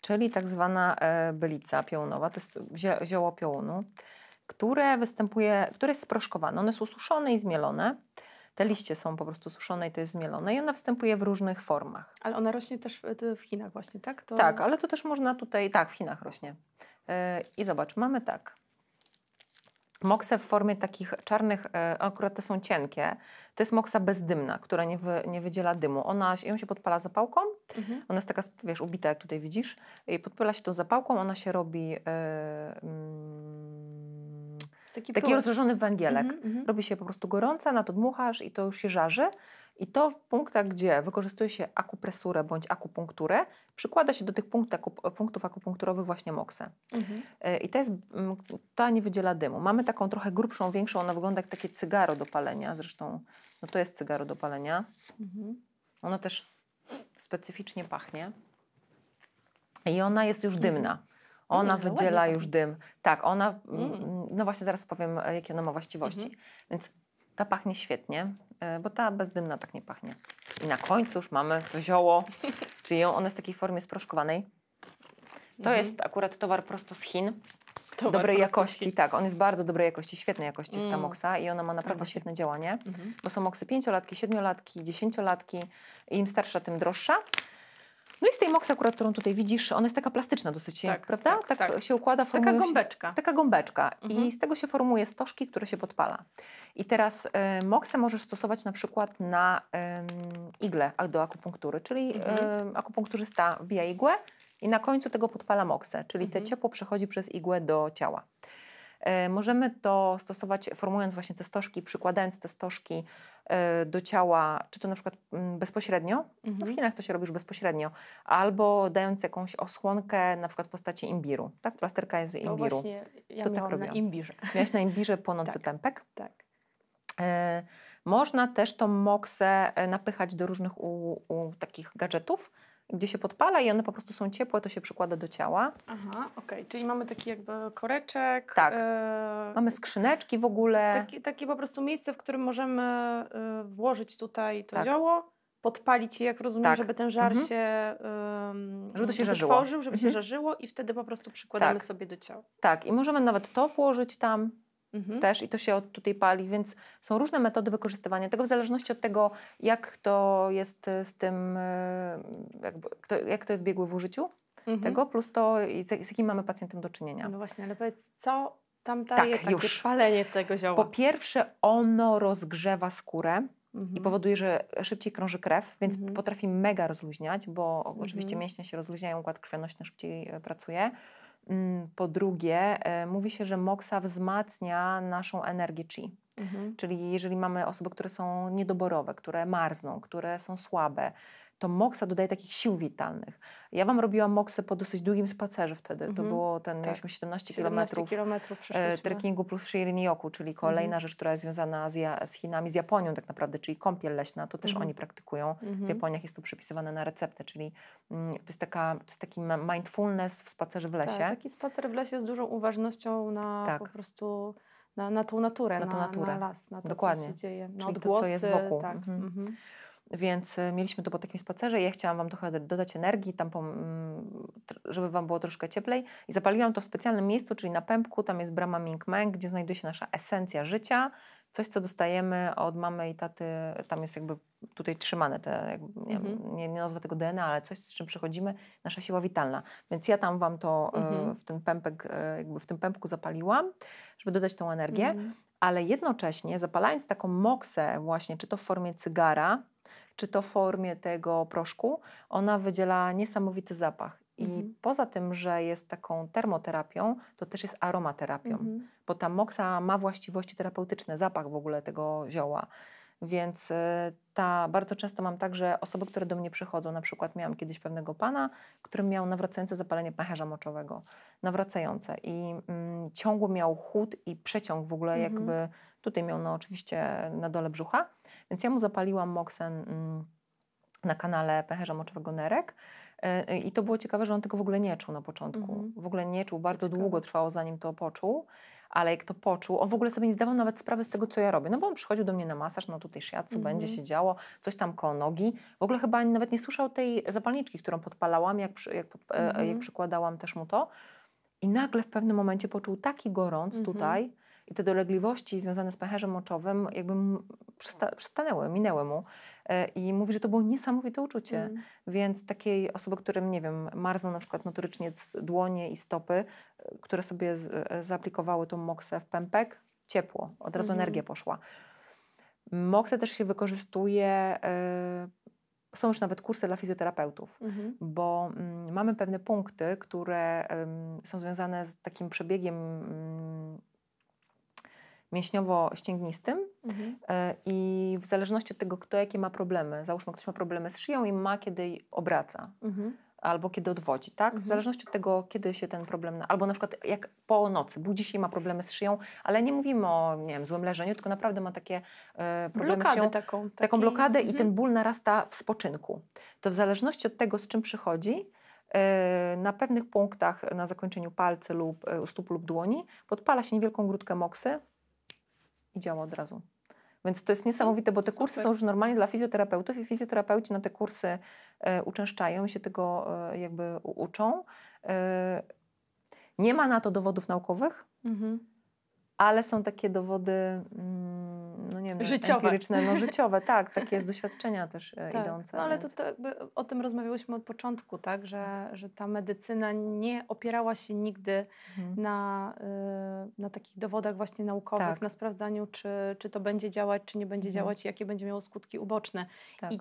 czyli tak zwana e, bylica piołonowa, to jest zioło piołunu, które występuje, które jest sproszkowane. One są suszone i zmielone. Te liście są po prostu suszone i to jest zmielone i ona występuje w różnych formach. Ale ona rośnie też w Chinach właśnie, tak? To... Tak, ale to też można tutaj, tak, w Chinach rośnie. E, I zobacz, mamy tak, Mokse w formie takich czarnych, e, akurat te są cienkie, to jest moksa bezdymna, która nie, wy, nie wydziela dymu. Ona ją się podpala zapałką, mhm. ona jest taka, wiesz, ubita, jak tutaj widzisz, i podpala się tą zapałką, ona się robi... Yy, taki, taki węgielek. Mhm, mhm. Robi się po prostu gorąca, na to dmuchasz i to już się żarzy. I to w punktach, gdzie wykorzystuje się akupresurę bądź akupunkturę, przykłada się do tych punktów akupunkturowych właśnie moksę. Mhm. E, I to jest, mm, ta nie wydziela dymu. Mamy taką trochę grubszą, większą, ona wygląda jak takie cygaro do palenia, zresztą no to jest cygaro do palenia. Mhm. Ono też specyficznie pachnie. I ona jest już dymna. Mhm. Ona no, wydziela już dym. Tak, ona, mm, mhm. no właśnie zaraz powiem, e, jakie ona ma właściwości. Mhm. Więc ta pachnie świetnie, e, bo ta bezdymna tak nie pachnie. I na końcu już mamy to zioło, czyli ona jest w takiej formie sproszkowanej. To mhm. jest akurat towar prosto z Chin. Towar dobrej jakości, tak. On jest bardzo dobrej jakości, świetnej jakości mm. jest ta mm. moksa i ona ma naprawdę świetne działanie, mhm. bo są moksy pięciolatki, siedmiolatki, dziesięciolatki. Im starsza, tym droższa, no i z tej moksy akurat, którą tutaj widzisz, ona jest taka plastyczna dosyć, tak, prawda? Tak, tak, tak, się układa, formuje Taka gąbeczka. Się, taka gąbeczka. Mhm. I z tego się formuje stożki, które się podpala. I teraz y, moksę możesz stosować na przykład na y, igle do akupunktury, czyli mhm. y, akupunkturzysta wbija igłę i na końcu tego podpala moksę, czyli mhm. te ciepło przechodzi przez igłę do ciała. E, możemy to stosować formując właśnie te stożki, przykładając te stożki e, do ciała, czy to na przykład mm, bezpośrednio, no, mhm. w Chinach to się robi już bezpośrednio, albo dając jakąś osłonkę na przykład w postaci imbiru, tak? Plasterka jest z imbiru. To właśnie ja to tak na imbirze. Miałaś na imbirze płonący tak. pępek? Tak. E, można też tą moksę napychać do różnych u, u takich gadżetów, gdzie się podpala i one po prostu są ciepłe, to się przykłada do ciała. Aha, okej, okay. czyli mamy taki jakby koreczek. Tak, yy, mamy skrzyneczki w ogóle. Takie, takie po prostu miejsce, w którym możemy yy, włożyć tutaj to tak. zioło, podpalić je, jak rozumiem, tak. żeby ten żar mhm. się, żeby to się żarzyło. Tworzył, żeby mhm. się żarzyło i wtedy po prostu przykładamy tak. sobie do ciała. Tak, i możemy nawet to włożyć tam, Mhm. Też i to się od tutaj pali, więc są różne metody wykorzystywania tego w zależności od tego, jak to jest z tym, e, jakby, kto, jak to jest biegły w użyciu mhm. tego, plus to, z jakim mamy pacjentem do czynienia. No właśnie, ale powiedz, co tam daje tak, takie już. palenie tego zioła? Po pierwsze, ono rozgrzewa skórę, i mhm. powoduje, że szybciej krąży krew, więc mm -hmm. potrafi mega rozluźniać, bo oczywiście mm -hmm. mięśnie się rozluźniają, układ krwionośny szybciej e, pracuje. Mm, po drugie, e, mówi się, że moksa wzmacnia naszą energię chi. Mhm. Czyli jeżeli mamy osoby, które są niedoborowe, które marzną, które są słabe, to moksa dodaje takich sił witalnych. Ja wam robiłam moksę po dosyć długim spacerze wtedy. Mm -hmm. To mhm. było ten, tak. mieliśmy 17, 17 kilometrów, e, trekkingu plus Shirinyoku, czyli kolejna mm -hmm. rzecz, która jest związana z, z, Chinami, z Japonią tak naprawdę, czyli kąpiel leśna, to też mm -hmm. oni praktykują. W mhm. Japoniach jest to przypisywane na receptę, czyli mm, to, jest taka, to jest taki mindfulness w spacerze w tak, lesie. Tak, taki spacer w lesie z dużą uważnością na tak. po prostu... Na, na tą naturę, na, tą na, naturę. na las, na to, Dokładnie. co się dzieje, na Czyli odgłosy, to, co jest wokół. Tak. Mhm. Więc e, mieliśmy to po takim spacerze i ja chciałam Wam trochę dodać energii, tam żeby Wam było troszkę cieplej. I zapaliłam to w specjalnym miejscu, czyli na pępku, tam jest brama Ming Meng, gdzie znajduje się nasza esencja życia, coś co dostajemy od mamy i taty, tam jest jakby tutaj trzymane, te, jakby, nie, mhm. nie, nie, nazwę tego DNA, ale coś z czym przechodzimy, nasza siła witalna. Więc ja tam Wam to e, mhm. w, ten pępek, e, jakby w tym pępku zapaliłam, żeby dodać tą energię, mhm. ale jednocześnie zapalając taką moksę właśnie, czy to w formie cygara, czy to w formie tego proszku, ona wydziela niesamowity zapach. I mhm. poza tym, że jest taką termoterapią, to też jest aromaterapią, mhm. bo ta moksa ma właściwości terapeutyczne, zapach w ogóle tego zioła. Więc y, ta, bardzo często mam także osoby, które do mnie przychodzą. Na przykład miałam kiedyś pewnego pana, który miał nawracające zapalenie pęcherza moczowego. Nawracające. I mm, miał chód i przeciąg w ogóle, mhm. jakby tutaj miał no, oczywiście na dole brzucha. Więc ja mu zapaliłam moksen mm, na kanale pęcherza moczowego nerek. Y, y, I to było ciekawe, że on tego w ogóle nie czuł na początku. Mm -hmm. W ogóle nie czuł, bardzo ciekawe. długo trwało zanim to poczuł, ale jak to poczuł, on w ogóle sobie nie zdawał nawet sprawy z tego, co ja robię. No bo on przychodził do mnie na masaż, no tutaj siad, co mm -hmm. będzie się działo, coś tam koło nogi. W ogóle chyba nawet nie słyszał tej zapalniczki, którą podpalałam, jak, przy, jak, pod, mm -hmm. jak mhm. przykładałam też mu to. I nagle w pewnym momencie poczuł taki gorąc mhm. tutaj, i te dolegliwości związane z pęcherzem moczowym jakby przestanęły przystanęły, minęły mu e, i mówi, że to było niesamowite uczucie. Mm. Więc takiej osoby, którym, nie wiem, marzną na przykład notorycznie dłonie i stopy, e, które sobie e, zaaplikowały tą moksę w pępek, ciepło, od razu mm. energia poszła. Moksę też się wykorzystuje... Y- są już nawet kursy dla fizjoterapeutów, mhm. bo mm, mamy pewne punkty, które są związane z takim przebiegiem mm, mięśniowo-ścięgnistym mhm. E, i w zależności od tego, kto jakie ma problemy, załóżmy ktoś ma problemy z szyją i ma, kiedy obraca. Mhm albo kiedy odwodzi, tak? Mhm. W zależności od tego, kiedy się ten problem, albo na przykład jak po nocy, budzi się i ma problemy z szyją, ale nie mówimy o, nie wiem, złym leżeniu, tylko naprawdę ma takie e, problemy blokadę z szyją. Taką, taki... taką blokadę mhm. i ten ból narasta w spoczynku. To w zależności od tego, z czym przychodzi, e, na pewnych punktach na zakończeniu palcy lub e, stóp lub dłoni podpala się niewielką grudkę moksy, i działa od razu. Więc to jest niesamowite, bo te Super. kursy są już normalnie dla fizjoterapeutów i fizjoterapeuci na te kursy e, uczęszczają się tego e, jakby uczą. E, nie ma na to dowodów naukowych, mhm. ale są takie dowody. Mm, życiowe. empiryczne, no życiowe, tak, takie z doświadczenia też e, tak, idące. No ale więc. to, to o tym rozmawiałyśmy od początku, tak, że, tak. że ta medycyna nie opierała się nigdy mhm. na, e, na takich dowodach właśnie naukowych, tak. na sprawdzaniu, czy, czy to będzie działać, czy nie będzie mhm. działać, jakie będzie miało skutki uboczne. Tak. I,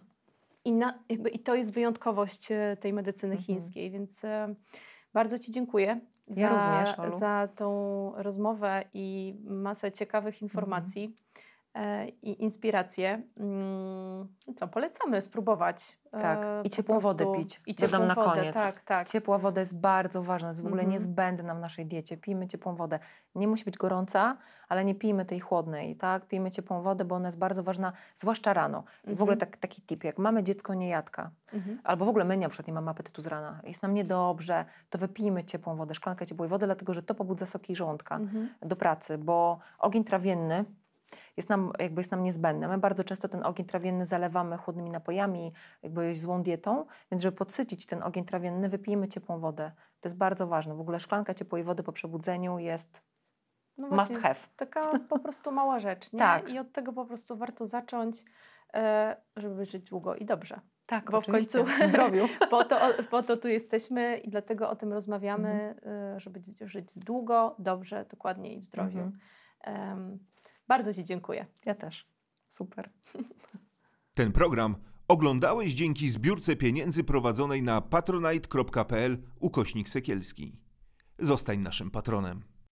i, na, jakby, I to jest wyjątkowość e, tej medycyny mhm. chińskiej, więc bardzo Ci dziękuję. Ja za, również, za tą rozmowę i masę ciekawych mhm. informacji. Mhm. E, i inspiracje, mm, co polecamy spróbować. E, tak, i ciepłą wodę pić. I ciepłą na wodę, koniec. Tak, tak. Ciepła woda jest bardzo ważna, jest w ogóle mm-hmm. niezbędna w naszej diecie. Pijmy ciepłą wodę. Nie musi być gorąca, ale nie pijmy tej chłodnej, tak? Pijmy ciepłą wodę, bo ona jest bardzo ważna, zwłaszcza rano. w ogóle mhm. tak, taki tip, jak mamy dziecko niejadka, mm-hmm. albo w ogóle my na przykład nie mamy apetytu z rana, jest nam niedobrze, to wypijmy ciepłą wodę, szklankę ciepłej wody, dlatego że to pobudza soki żołądka mm-hmm. do pracy, bo ogień trawienny jest nam, jakby jest nam niezbędne. My bardzo często ten ogień trawienny zalewamy chłodnymi napojami, jakby złą dietą, więc żeby podsycić ten ogień trawienny, wypijmy ciepłą wodę. To jest bardzo ważne. W ogóle szklanka ciepłej wody po przebudzeniu jest no właśnie, must have. Taka po prostu mała rzecz, nie? Tak. I od tego po prostu warto zacząć, e, żeby żyć długo i dobrze. Tak, bo oczywiście. w końcu zdrowiu. po, to, po to tu jesteśmy i dlatego o tym rozmawiamy, mhm. E, żeby żyć długo, dobrze, dokładnie i w zdrowiu. Mhm. Bardzo Ci dziękuję. Ja też. Super. Ten program oglądałeś dzięki zbiórce pieniędzy prowadzonej na patronite.pl ukośnik Sekielski. Zostań naszym patronem.